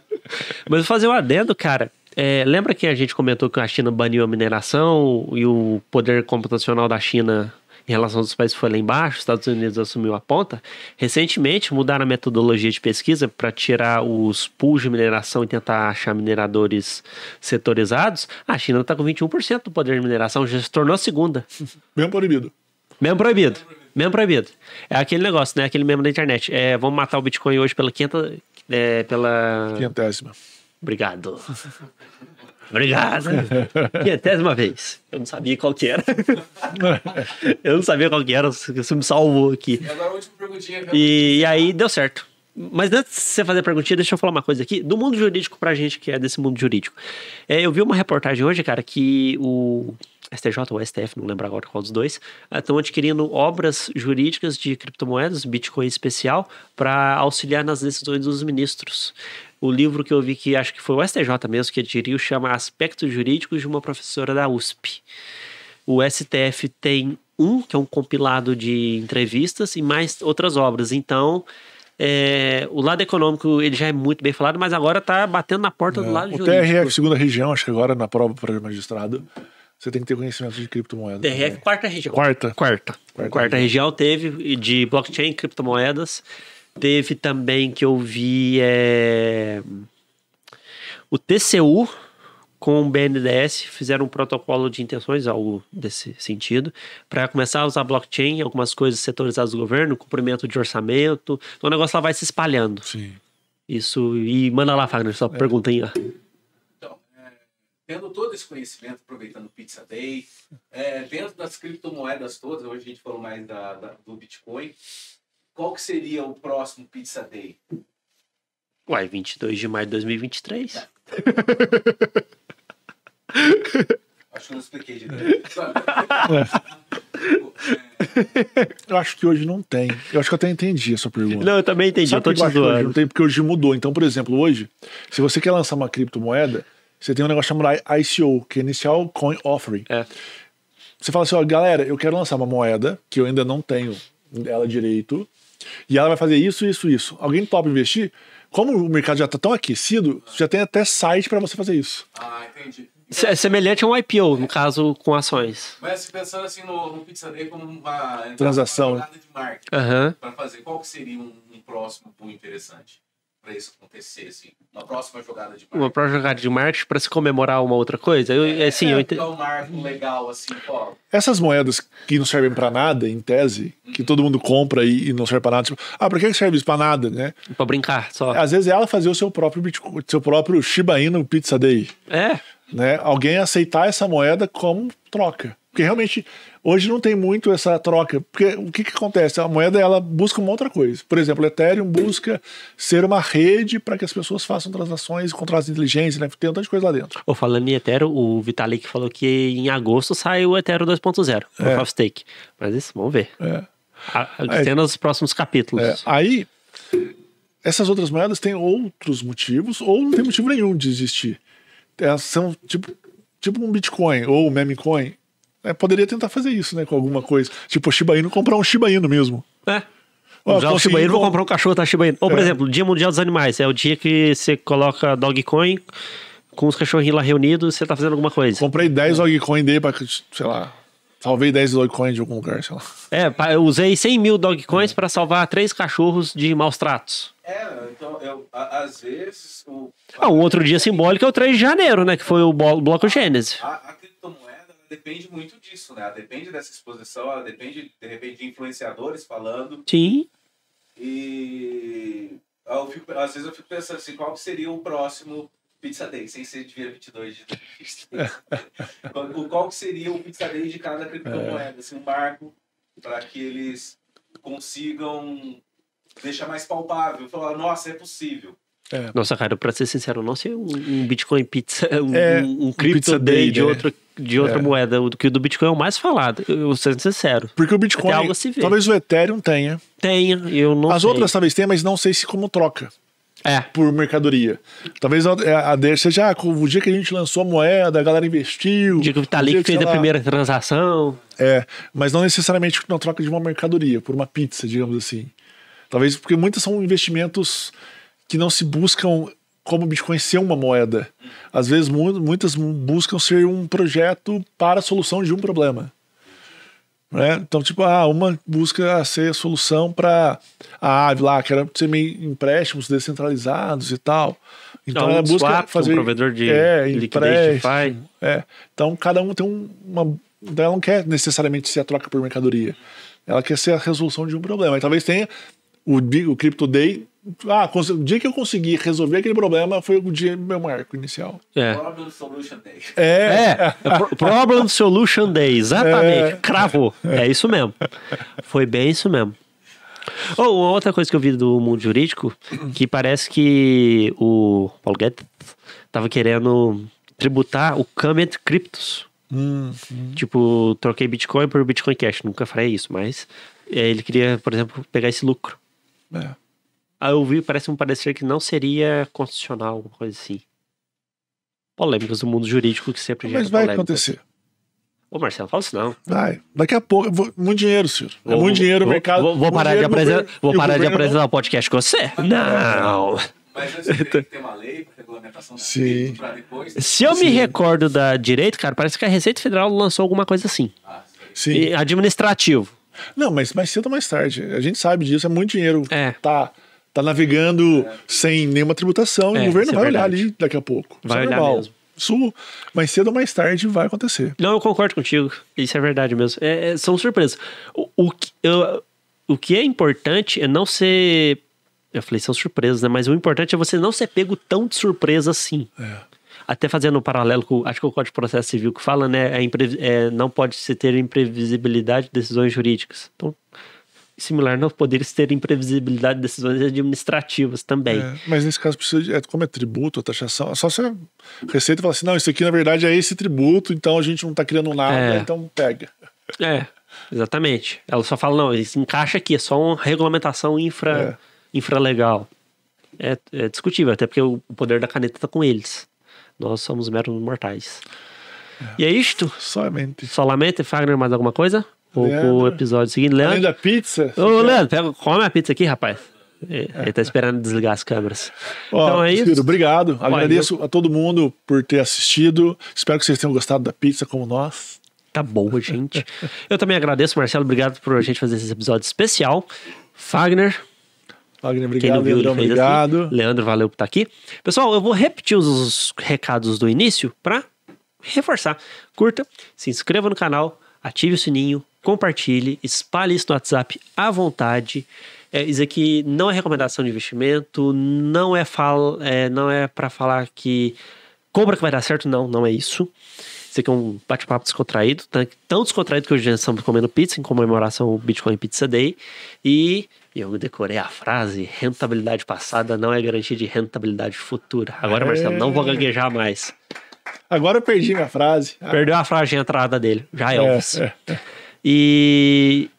Mas vou fazer um adendo, cara. É, lembra que a gente comentou que a China baniu a mineração e o poder computacional da China em relação aos países foi lá embaixo, os Estados Unidos assumiu a ponta. Recentemente mudaram a metodologia de pesquisa para tirar os pools de mineração e tentar achar mineradores setorizados. A China está com 21% do poder de mineração, já se tornou a segunda. Mesmo proibido. Mesmo proibido. Mesmo proibido. É aquele negócio, né? Aquele mesmo da internet. É, vamos matar o Bitcoin hoje pela quinta. É, pela. Quinhentésima. Obrigado. Obrigado. Quintésima vez. Eu não sabia qual que era. eu não sabia qual que era, isso me salvou aqui. E agora a última perguntinha. E, e aí deu certo. Mas antes de você fazer a perguntinha, deixa eu falar uma coisa aqui. Do mundo jurídico, pra gente que é desse mundo jurídico. É, eu vi uma reportagem hoje, cara, que o STJ ou STF, não lembro agora qual dos dois, estão eh, adquirindo obras jurídicas de criptomoedas, Bitcoin especial, para auxiliar nas decisões dos ministros. O livro que eu vi que acho que foi o STJ mesmo que adquiriu chama Aspectos Jurídicos de uma professora da USP. O STF tem um, que é um compilado de entrevistas, e mais outras obras. Então é, o lado econômico ele já é muito bem falado, mas agora está batendo na porta é. do lado o jurídico. O TRF, segunda região, acho que agora na prova para magistrado, você tem que ter conhecimento de criptomoedas. TRF, quarta região. Quarta. Quarta. Quarta, quarta região. região teve de blockchain e criptomoedas. Teve também que eu vi é, o TCU, com o BNDES fizeram um protocolo de intenções, algo desse sentido, para começar a usar blockchain, algumas coisas setorizadas do governo, cumprimento de orçamento. Então o negócio lá vai se espalhando. Sim. Isso. E manda lá, Fagner, só é. pergunta aí. Então, é, tendo todo esse conhecimento, aproveitando o Pizza Day, é, dentro das criptomoedas todas, hoje a gente falou mais da, da, do Bitcoin, qual que seria o próximo Pizza Day? Uai, 22 de maio de 2023. Acho que eu não expliquei direito. É. Eu acho que hoje não tem. Eu acho que eu até entendi a sua pergunta. Não, eu também entendi. Sabe eu tô te Não tem porque hoje mudou. Então, por exemplo, hoje, se você quer lançar uma criptomoeda, você tem um negócio chamado ICO, que é Initial Coin Offering. É. Você fala assim, ó, galera, eu quero lançar uma moeda que eu ainda não tenho ela direito, e ela vai fazer isso, isso, isso. Alguém topa investir? Como o mercado já está tão aquecido, já tem até site para você fazer isso. Ah, entendi. É semelhante a um IPO, no caso, com ações. Mas pensando assim no, no Pizzaria como uma transação uma né? de marketing uhum. para fazer, qual que seria um, um próximo boom interessante para isso acontecer? Assim? Uma próxima jogada de marketing. Uma próxima jogada de marketing para se comemorar uma outra coisa? Eu, é, assim, é, eu ent... um marco legal, assim, ó. Essas moedas que não servem para nada, em tese, uhum. que todo mundo compra e, e não serve para nada. Tipo, ah, pra que serve isso para nada, né? Para brincar só. Às vezes é ela fazia o seu próprio Bitcoin, seu próprio Shiba Inu Pizza Day. É né, alguém aceitar essa moeda como troca. Porque realmente hoje não tem muito essa troca. Porque o que, que acontece? A moeda ela busca uma outra coisa. Por exemplo, o Ethereum busca ser uma rede para que as pessoas façam transações, contra de inteligência, né? Tem um tanto de coisa lá dentro. Oh, falando em Ethereum, o Vitalik falou que em agosto sai o Ethereum 2.0, o é. Proof Mas isso, vamos ver. É. Tendo os próximos capítulos. É. Aí, essas outras moedas têm outros motivos, ou não tem motivo nenhum de existir elas é, são tipo, tipo um Bitcoin ou um meme É, poderia tentar fazer isso, né? Com alguma coisa. Tipo, o Shiba Inu, comprar um Shiba Inu mesmo. É. Usar o Shiba Inu, vou comprar um cachorro, tá Shiba Inu. Ou, por é. exemplo, Dia Mundial dos Animais. É o dia que você coloca Dogcoin com os cachorrinhos lá reunidos, você tá fazendo alguma coisa. Comprei 10 Dogecoin dele pra, sei lá, salvei 10 Dogecoin de algum lugar, sei lá. É, eu usei 100 mil Dogecoins é. pra salvar três cachorros de maus tratos. É, então, eu, às vezes. O... Ah, o outro dia simbólico é o 3 de janeiro, né? Que foi o Bloco Gênese. A, a, criptomoeda depende muito disso, né? Ela depende dessa exposição, ela depende, de repente, de influenciadores falando. Sim. E. Fico, às vezes eu fico pensando assim, qual seria o próximo Pizza Day, sem ser de dia 22 de o Qual seria o Pizza Day de cada criptomoeda? É. Assim, um marco para que eles consigam deixa mais palpável, falar, nossa, é possível. É. Nossa, cara, pra ser sincero, não sei é um, um Bitcoin Pizza, um, é, um, um Crypto Day, day de é. outra, de outra é. moeda, o que o do Bitcoin é o mais falado, eu vou ser sincero. Porque o Bitcoin, talvez o Ethereum tenha. Tenha, eu não As sei. outras talvez tenha, mas não sei se como troca. É. Por mercadoria. Talvez a, é, desde já seja ah, o dia que a gente lançou a moeda, a galera investiu. O dia que tá o Talik fez a primeira transação. É, mas não necessariamente na troca de uma mercadoria, por uma pizza, digamos assim. Talvez porque muitas são investimentos que não se buscam como o Bitcoin ser uma moeda. Às vezes, muitas buscam ser um projeto para a solução de um problema. Né? Então, tipo, ah, uma busca ser a solução para a ave lá, que era ser meio empréstimos descentralizados e tal. Então, ela busca swap, fazer. Um provedor de é, empréstimo. É. Então, cada um tem uma. Ela não quer necessariamente ser a troca por mercadoria. Ela quer ser a resolução de um problema. E talvez tenha o, o Crypto Day. Ah, o dia que eu consegui resolver aquele problema foi o dia meu marco inicial. É. Problem Solution Day. É. é. é Problem Solution Day, exatamente. É. Cravou. É isso mesmo. Foi bem isso mesmo. Ou oh, outra coisa que eu vi do mundo jurídico, que parece que o Paul Guedes tava querendo tributar o Comet Cryptos. hum. hum. Tipo, troquei Bitcoin por Bitcoin Cash. Nunca falei isso, mas é, ele queria, por exemplo, pegar esse lucro. É. Aí eu vi, parece um parecer que não seria constitucional, alguma coisa assim. Polêmicas do mundo jurídico que sempre Mas vai acontecer. Ô, Marcelo, fala isso não. Vai. Daqui a pouco. Vou, muito dinheiro, senhor. É vou, é muito dinheiro, vou, mercado. Vou, vou parar, de, apresen vou parar de apresentar o podcast com você. Não. Mas tem que ter uma lei, regulamentação Sim. depois. Se eu Sim. me recordo da direito, cara, parece que a Receita Federal lançou alguma coisa assim. Ah, Sim. E administrativo. Não, mas mais cedo ou mais tarde. A gente sabe disso, é muito dinheiro. É. Tá, tá navegando é. sem nenhuma tributação é, e o governo é vai é olhar ali daqui a pouco. É vai Isso olhar mesmo. Isso mais cedo ou mais tarde vai acontecer. Não, eu concordo contigo. Isso é verdade mesmo. É, são surpresas. O, o, que, eu, o que é importante é não ser. Eu falei, são surpresas, né? Mas o importante é você não ser pego tão de surpresa assim. É até fazendo um paralelo com, acho que é o Código de Processo Civil que fala, né, é é, não pode se ter imprevisibilidade de decisões jurídicas. Então, similar, não poderes ter imprevisibilidade de decisões administrativas também. É, mas nesse caso, precisa de, é, como é tributo, a taxação, é só se a Receita fala assim, não, isso aqui na verdade é esse tributo, então a gente não está criando nada, é. então pega. É, exatamente. Ela só fala, não, isso encaixa aqui, é só uma regulamentação infra, é. infralegal. É, é discutível, até porque o poder da caneta está com eles. Nós somos meros mortais. É. E é isto? Somente. Solamente, Fagner, mais alguma coisa? Ou o episódio seguinte, Leandro? Além da pizza? Ô, oh, Leandro, pega, come a pizza aqui, rapaz. É, é. Ele tá esperando desligar as câmeras. Ó, então é isso. Ciro, obrigado. Agradeço eu... a todo mundo por ter assistido. Espero que vocês tenham gostado da pizza como nós. Tá boa, gente. eu também agradeço, Marcelo. Obrigado por a gente fazer esse episódio especial. Fagner. Wagner, obrigado. Quem não viu, assim. obrigado. Assim. Leandro, valeu por estar tá aqui. Pessoal, eu vou repetir os recados do início para reforçar. Curta, se inscreva no canal, ative o sininho, compartilhe, espalhe isso no WhatsApp à vontade. É, isso aqui não é recomendação de investimento, não é, fala, é, não é para falar que compra que vai dar certo, não, não é isso. Isso aqui é um bate-papo descontraído, tá? tão descontraído que hoje estamos comendo pizza em comemoração ao Bitcoin Pizza Day. E e eu decorei a frase: rentabilidade passada não é garantia de rentabilidade futura. Agora, é... Marcelo, não vou gaguejar mais. Agora eu perdi minha frase. Perdeu a frase de entrada dele. Já é Elvis. É, é, é. E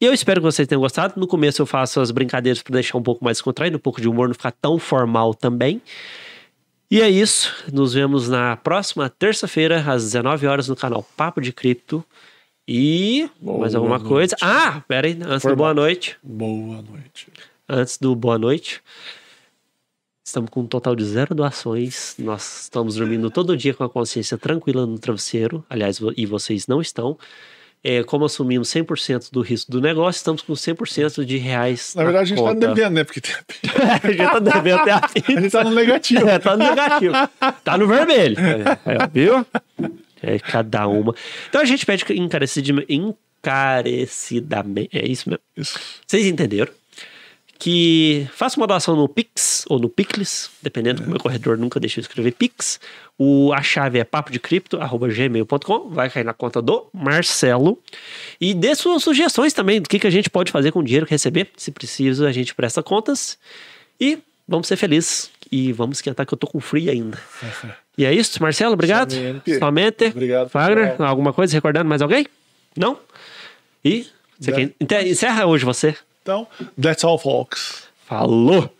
eu espero que vocês tenham gostado. No começo eu faço as brincadeiras para deixar um pouco mais contraído, um pouco de humor, não ficar tão formal também. E é isso. Nos vemos na próxima terça-feira, às 19 horas, no canal Papo de Cripto. E boa mais alguma noite. coisa. Ah, pera aí, antes do boa noite. Boa noite. Antes do boa noite. Estamos com um total de zero doações. Nós estamos dormindo todo dia com a consciência tranquila no travesseiro. Aliás, e vocês não estão. É, como assumimos 100% do risco do negócio, estamos com 100% de reais. Na verdade, a gente está devendo, né? Porque tem a, a gente está devendo até a A gente está no negativo. Está é, no negativo. Está no vermelho. É, viu? É, cada uma. Então a gente pede encarecidamente. encarecidamente é isso mesmo. Isso. Vocês entenderam? Que faça uma doação no Pix ou no Picles, dependendo é. do meu corredor, nunca deixa eu escrever Pix. O, a chave é papodecripto.gmail.com, vai cair na conta do Marcelo. E dê suas sugestões também do que, que a gente pode fazer com o dinheiro que receber. Se precisa, a gente presta contas. E vamos ser felizes. E vamos esquentar que eu tô com frio ainda. E é isso, Marcelo, obrigado. Somente. Somente. Obrigado. Wagner. pessoal. alguma coisa recordando mais alguém? Não? E você né? quer... encerra hoje você. Então, that's all, folks. Falou!